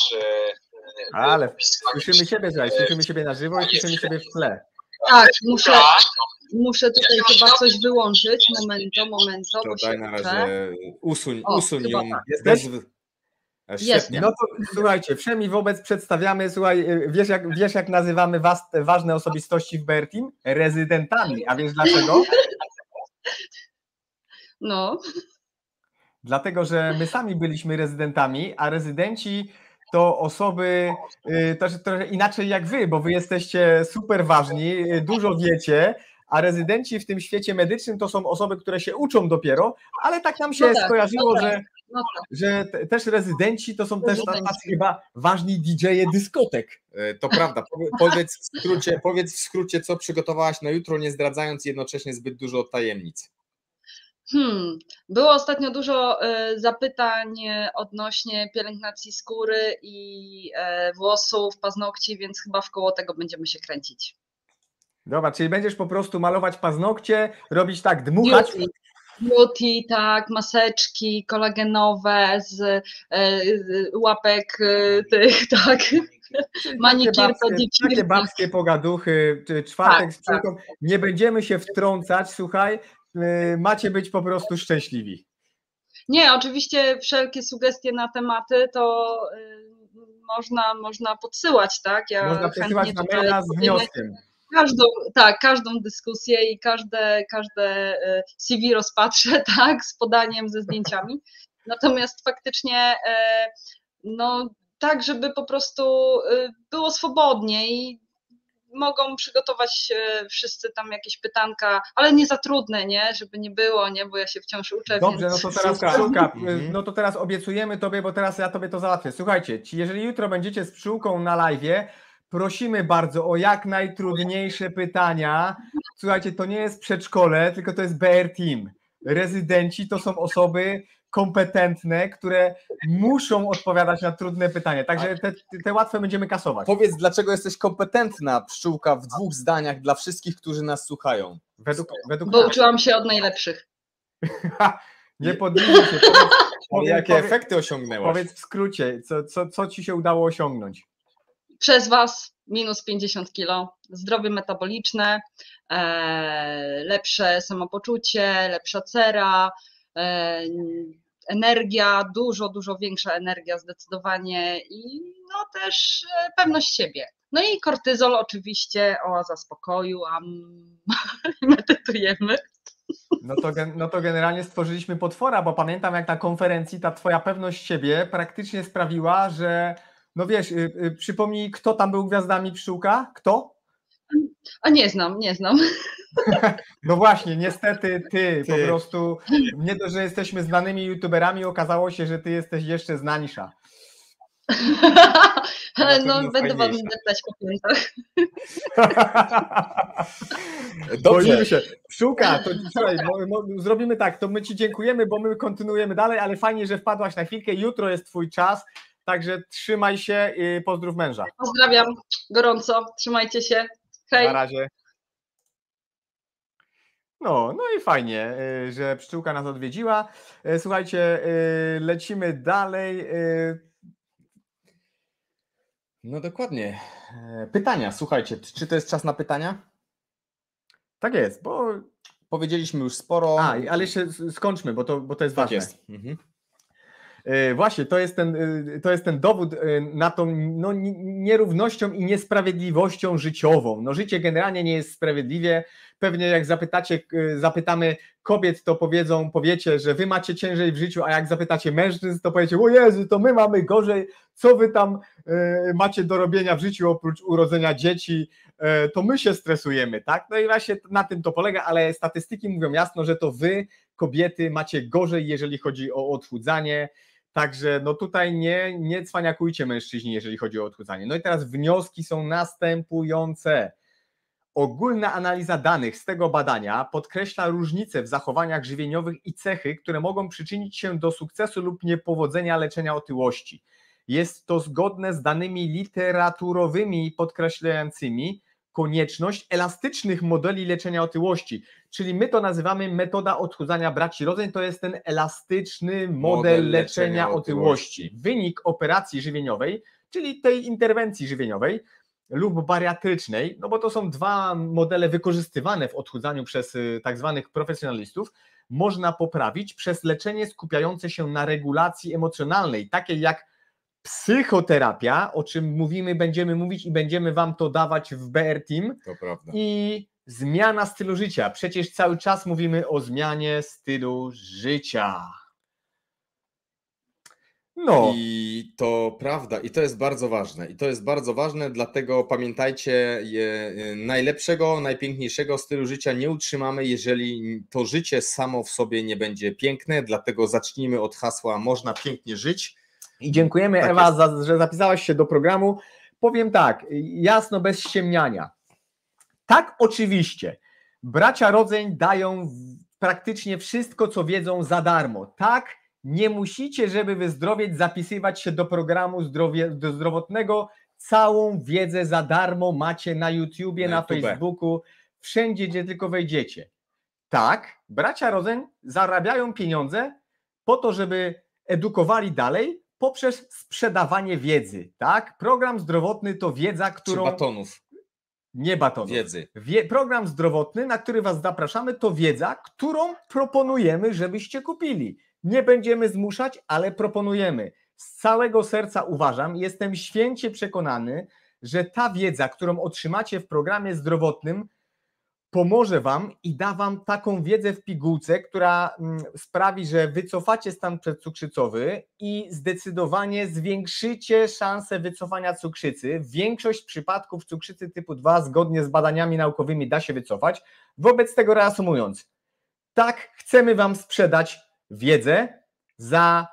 Ale słyszymy siebie, słuchaj, słyszymy siebie na żywo i słyszymy siebie w tle. Tak, tak, muszę, muszę tutaj chyba coś wyłączyć. Momento, momento. To daj na razie usuń, o, usuń ją. Tak. E, świetnie. No to słuchajcie, wszemi wobec przedstawiamy, słuchaj, e, wiesz jak, wiesz jak nazywamy was, te ważne osobistości w Bertin? Rezydentami, a wiesz dlaczego? No. Dlatego, że my sami byliśmy rezydentami, a rezydenci to osoby y, też znaczy trochę inaczej jak wy, bo wy jesteście super ważni, y, dużo wiecie, a rezydenci w tym świecie medycznym to są osoby, które się uczą dopiero, ale tak nam się no tak, skojarzyło, no tak, że, no tak. że też rezydenci to są też tacy chyba ważni dj dyskotek. Y, to prawda. Powiedz w, skrócie, powiedz w skrócie, co przygotowałaś na jutro, nie zdradzając jednocześnie zbyt dużo tajemnic. Hmm. Było ostatnio dużo e, zapytań e, odnośnie pielęgnacji skóry i e, włosów, paznokci, więc chyba w koło tego będziemy się kręcić. Dobra, czyli będziesz po prostu malować paznokcie, robić tak, dmuchać. Beauty. tak, maseczki kolagenowe z, z łapek tych, tak. Manikir to Takie babskie pogaduchy, czwartek tak, z tak. Nie będziemy się wtrącać, słuchaj, Y, macie być po prostu szczęśliwi. Nie, oczywiście wszelkie sugestie na tematy to y, można, można podsyłać, tak? Ja można podsyłać na maila z wnioskiem. Każdą, tak, każdą dyskusję i każde, każde y, CV rozpatrzę, tak, z podaniem, ze zdjęciami. Natomiast faktycznie, no, tak, żeby po prostu było swobodniej mogą przygotować e, wszyscy tam jakieś pytanka, ale nie za trudne, nie? Żeby nie było, nie? Bo ja się wciąż uczę. Dobrze, więc... no to teraz e, mhm. no to teraz obiecujemy tobie, bo teraz ja tobie to załatwię. Słuchajcie, jeżeli jutro będziecie z pszczółką na live, prosimy bardzo o jak najtrudniejsze pytania. Słuchajcie, to nie jest przedszkole, tylko to jest BR Team. Rezydenci to są osoby, kompetentne, które muszą odpowiadać na trudne pytania. Także tak. te, te, łatwe będziemy kasować. Powiedz, dlaczego jesteś kompetentna, pszczółka, w dwóch zdaniach dla wszystkich, którzy nas słuchają. Według, według Bo uczyłam się od najlepszych. Nie podnieś się. Powiedz, Jakie efekty osiągnęłaś? Powiedz w skrócie, co, co, co ci się udało osiągnąć? Przez was minus 50 kilo, zdrowie metaboliczne, e, lepsze samopoczucie, lepsza cera, e, energia, dużo, dużo większa energia zdecydowanie i no też e, pewność siebie. No i kortyzol oczywiście, oaza spokoju, a medytujemy. No to, no to generalnie stworzyliśmy potwora, bo pamiętam jak na konferencji ta twoja pewność siebie praktycznie sprawiła, że no wiesz, y, y, przypomnij kto tam był gwiazdami pszczółka? Kto? A nie znam, nie znam. No właśnie, niestety ty, ty, po prostu nie to, że jesteśmy znanymi youtuberami, okazało się, że ty jesteś jeszcze znańsza. No, będę wam deptać po piętach. Dobrze. się. Szuka, to słuchaj, zrobimy tak, to my ci dziękujemy, bo my kontynuujemy dalej, ale fajnie, że wpadłaś na chwilkę. Jutro jest twój czas, także trzymaj się i pozdrów męża. Pozdrawiam gorąco, trzymajcie się. Hej. Na razie. No, no i fajnie, y, że pszczółka nas odwiedziła. Y, słuchajcie, y, lecimy dalej. No dokładnie. E, pytania, słuchajcie, czy to jest czas na pytania? Tak jest, bo powiedzieliśmy już sporo. A, ale jeszcze skończmy, bo to, bo to jest tak ważne. Jest. Mhm. Właśnie, to jest, ten, to jest ten dowód na tą no, nierównością i niesprawiedliwością życiową. No, życie generalnie nie jest sprawiedliwie, Pewnie jak zapytacie, y, zapytamy kobiet, to powiedzą, powiecie, że wy macie ciężej w życiu, a jak zapytacie mężczyzn, to powiecie, o Jezu, to my mamy gorzej, co wy tam y, macie do robienia w życiu oprócz urodzenia dzieci, e, to my się stresujemy, tak? No i właśnie na tym to polega, ale statystyki mówią jasno, że to wy, kobiety, macie gorzej, jeżeli chodzi o odchudzanie, Także no tutaj nie, nie cwaniakujcie mężczyźni, jeżeli chodzi o odchudzanie. No i teraz wnioski są następujące. Ogólna analiza danych z tego badania podkreśla różnice w zachowaniach żywieniowych i cechy, które mogą przyczynić się do sukcesu lub niepowodzenia leczenia otyłości. Jest to zgodne z danymi literaturowymi podkreślającymi konieczność elastycznych modeli leczenia otyłości, czyli my to nazywamy metoda odchudzania braci rodzeń, to jest ten elastyczny model, model leczenia, leczenia otyłości. otyłości. Wynik operacji żywieniowej, czyli tej interwencji żywieniowej, lub bariatrycznej, no bo to są dwa modele wykorzystywane w odchudzaniu przez y, tak zwanych profesjonalistów, można poprawić przez leczenie skupiające się na regulacji emocjonalnej, takiej jak psychoterapia, o czym mówimy, będziemy mówić i będziemy Wam to dawać w BR Team. To prawda. I zmiana stylu życia. Przecież cały czas mówimy o zmianie stylu życia. No. I to prawda, i to jest bardzo ważne. I to jest bardzo ważne, dlatego pamiętajcie, y, najlepszego, najpiękniejszego stylu życia nie utrzymamy, jeżeli to życie samo w sobie nie będzie piękne. Dlatego zacznijmy od hasła: można pięknie żyć. I dziękujemy, tak Ewa, za, że zapisałaś się do programu. Powiem tak, jasno, bez ściemniania. Tak, oczywiście. Bracia rodzeń dają praktycznie wszystko, co wiedzą za darmo. Tak nie musicie, żeby wyzdrowieć, zapisywać się do programu zdrowie, do zdrowotnego. Całą wiedzę za darmo macie na YouTubie, na, na YouTube. Facebooku, wszędzie, gdzie tylko wejdziecie. Tak, bracia Rodzeń zarabiają pieniądze po to, żeby edukowali dalej poprzez sprzedawanie wiedzy. Tak, program zdrowotny to wiedza, którą. Czy batonów. Nie batonów. Wiedzy. Wie... program zdrowotny, na który Was zapraszamy, to wiedza, którą proponujemy, żebyście kupili. Nie będziemy zmuszać, ale proponujemy. Z całego serca uważam, jestem święcie przekonany, że ta wiedza, którą otrzymacie w programie zdrowotnym, pomoże Wam i da Wam taką wiedzę w pigułce, która mm, sprawi, że wycofacie stan przedcukrzycowy i zdecydowanie zwiększycie szansę wycofania cukrzycy. Większość przypadków cukrzycy typu 2 zgodnie z badaniami naukowymi da się wycofać. Wobec tego reasumując, tak chcemy Wam sprzedać wiedzę za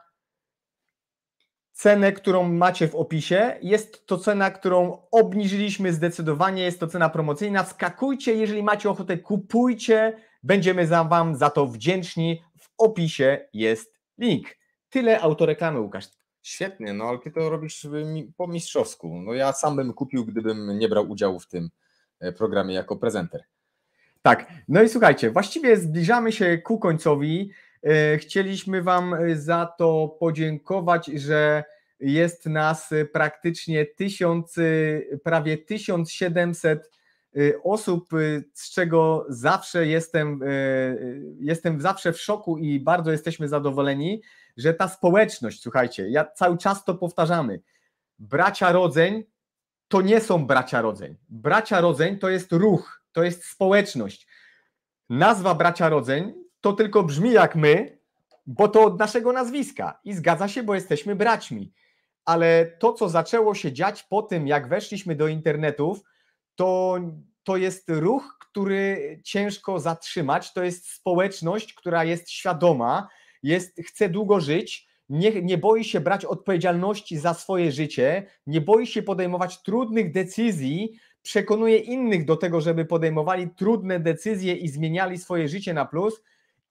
cenę, którą macie w opisie. Jest to cena, którą obniżyliśmy zdecydowanie, jest to cena promocyjna. Skakujcie, jeżeli macie ochotę, kupujcie. Będziemy za Wam za to wdzięczni. W opisie jest link. Tyle autoreklamy, Łukasz. Świetnie, no ale ty to robisz y, po mistrzowsku. No ja sam bym kupił, gdybym nie brał udziału w tym e, programie jako prezenter. Tak, no i słuchajcie, właściwie zbliżamy się ku końcowi. E, chcieliśmy Wam e, za to podziękować, że jest nas e, praktycznie 1000, prawie 1700 osób, z czego zawsze jestem, jestem zawsze w szoku i bardzo jesteśmy zadowoleni, że ta społeczność, słuchajcie, ja cały czas to powtarzamy. Bracia rodzeń to nie są bracia rodzeń. Bracia rodzeń to jest ruch, to jest społeczność. Nazwa bracia rodzeń to tylko brzmi jak my, bo to od naszego nazwiska i zgadza się, bo jesteśmy braćmi. Ale to, co zaczęło się dziać po tym, jak weszliśmy do internetów, to, to jest ruch, który ciężko zatrzymać. To jest społeczność, która jest świadoma, jest, chce długo żyć, nie, nie boi się brać odpowiedzialności za swoje życie, nie boi się podejmować trudnych decyzji, przekonuje innych do tego, żeby podejmowali trudne decyzje i zmieniali swoje życie na plus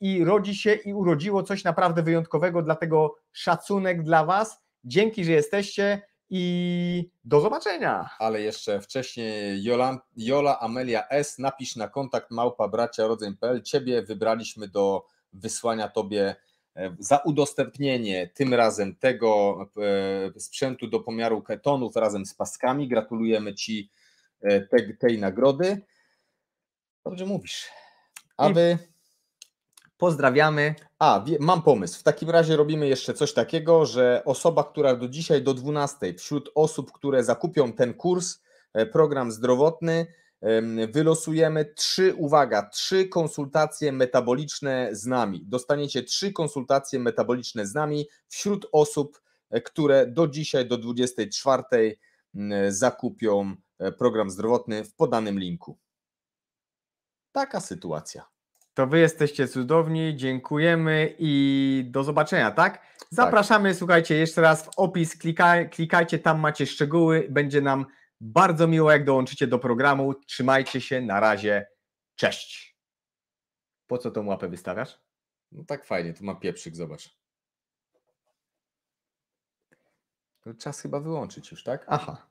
i rodzi się i urodziło coś naprawdę wyjątkowego, dlatego szacunek dla Was. Dzięki, że jesteście i do zobaczenia. Ale jeszcze wcześniej Jola, Jola Amelia S. Napisz na kontakt małpa bracia rodzeń.pl. Ciebie wybraliśmy do wysłania Tobie e, za udostępnienie tym razem tego e, sprzętu do pomiaru ketonów razem z paskami. Gratulujemy Ci e, tej nagrody. Dobrze mówisz. Aby Pozdrawiamy. A, wie, mam pomysł. W takim razie robimy jeszcze coś takiego, że osoba, która do dzisiaj do 12 wśród osób, które zakupią ten kurs, e, program zdrowotny, wylosujemy trzy, uwaga, trzy konsultacje metaboliczne z nami. Dostaniecie trzy konsultacje metaboliczne z nami wśród osób, e, które do dzisiaj, do 24 zakupią e, program zdrowotny w podanym linku. Taka sytuacja. To wy jesteście cudowni, dziękujemy i do zobaczenia, tak? tak. Zapraszamy, tak. słuchajcie, jeszcze raz w opis klikaj, klikajcie, tam macie szczegóły. Będzie nam bardzo miło, jak dołączycie do programu. Trzymajcie się, na razie, cześć. Po co tą łapę wystawiasz? No tak fajnie, tu ma pieprzyk, zobacz. Czas chyba wyłączyć już, tak? Aha.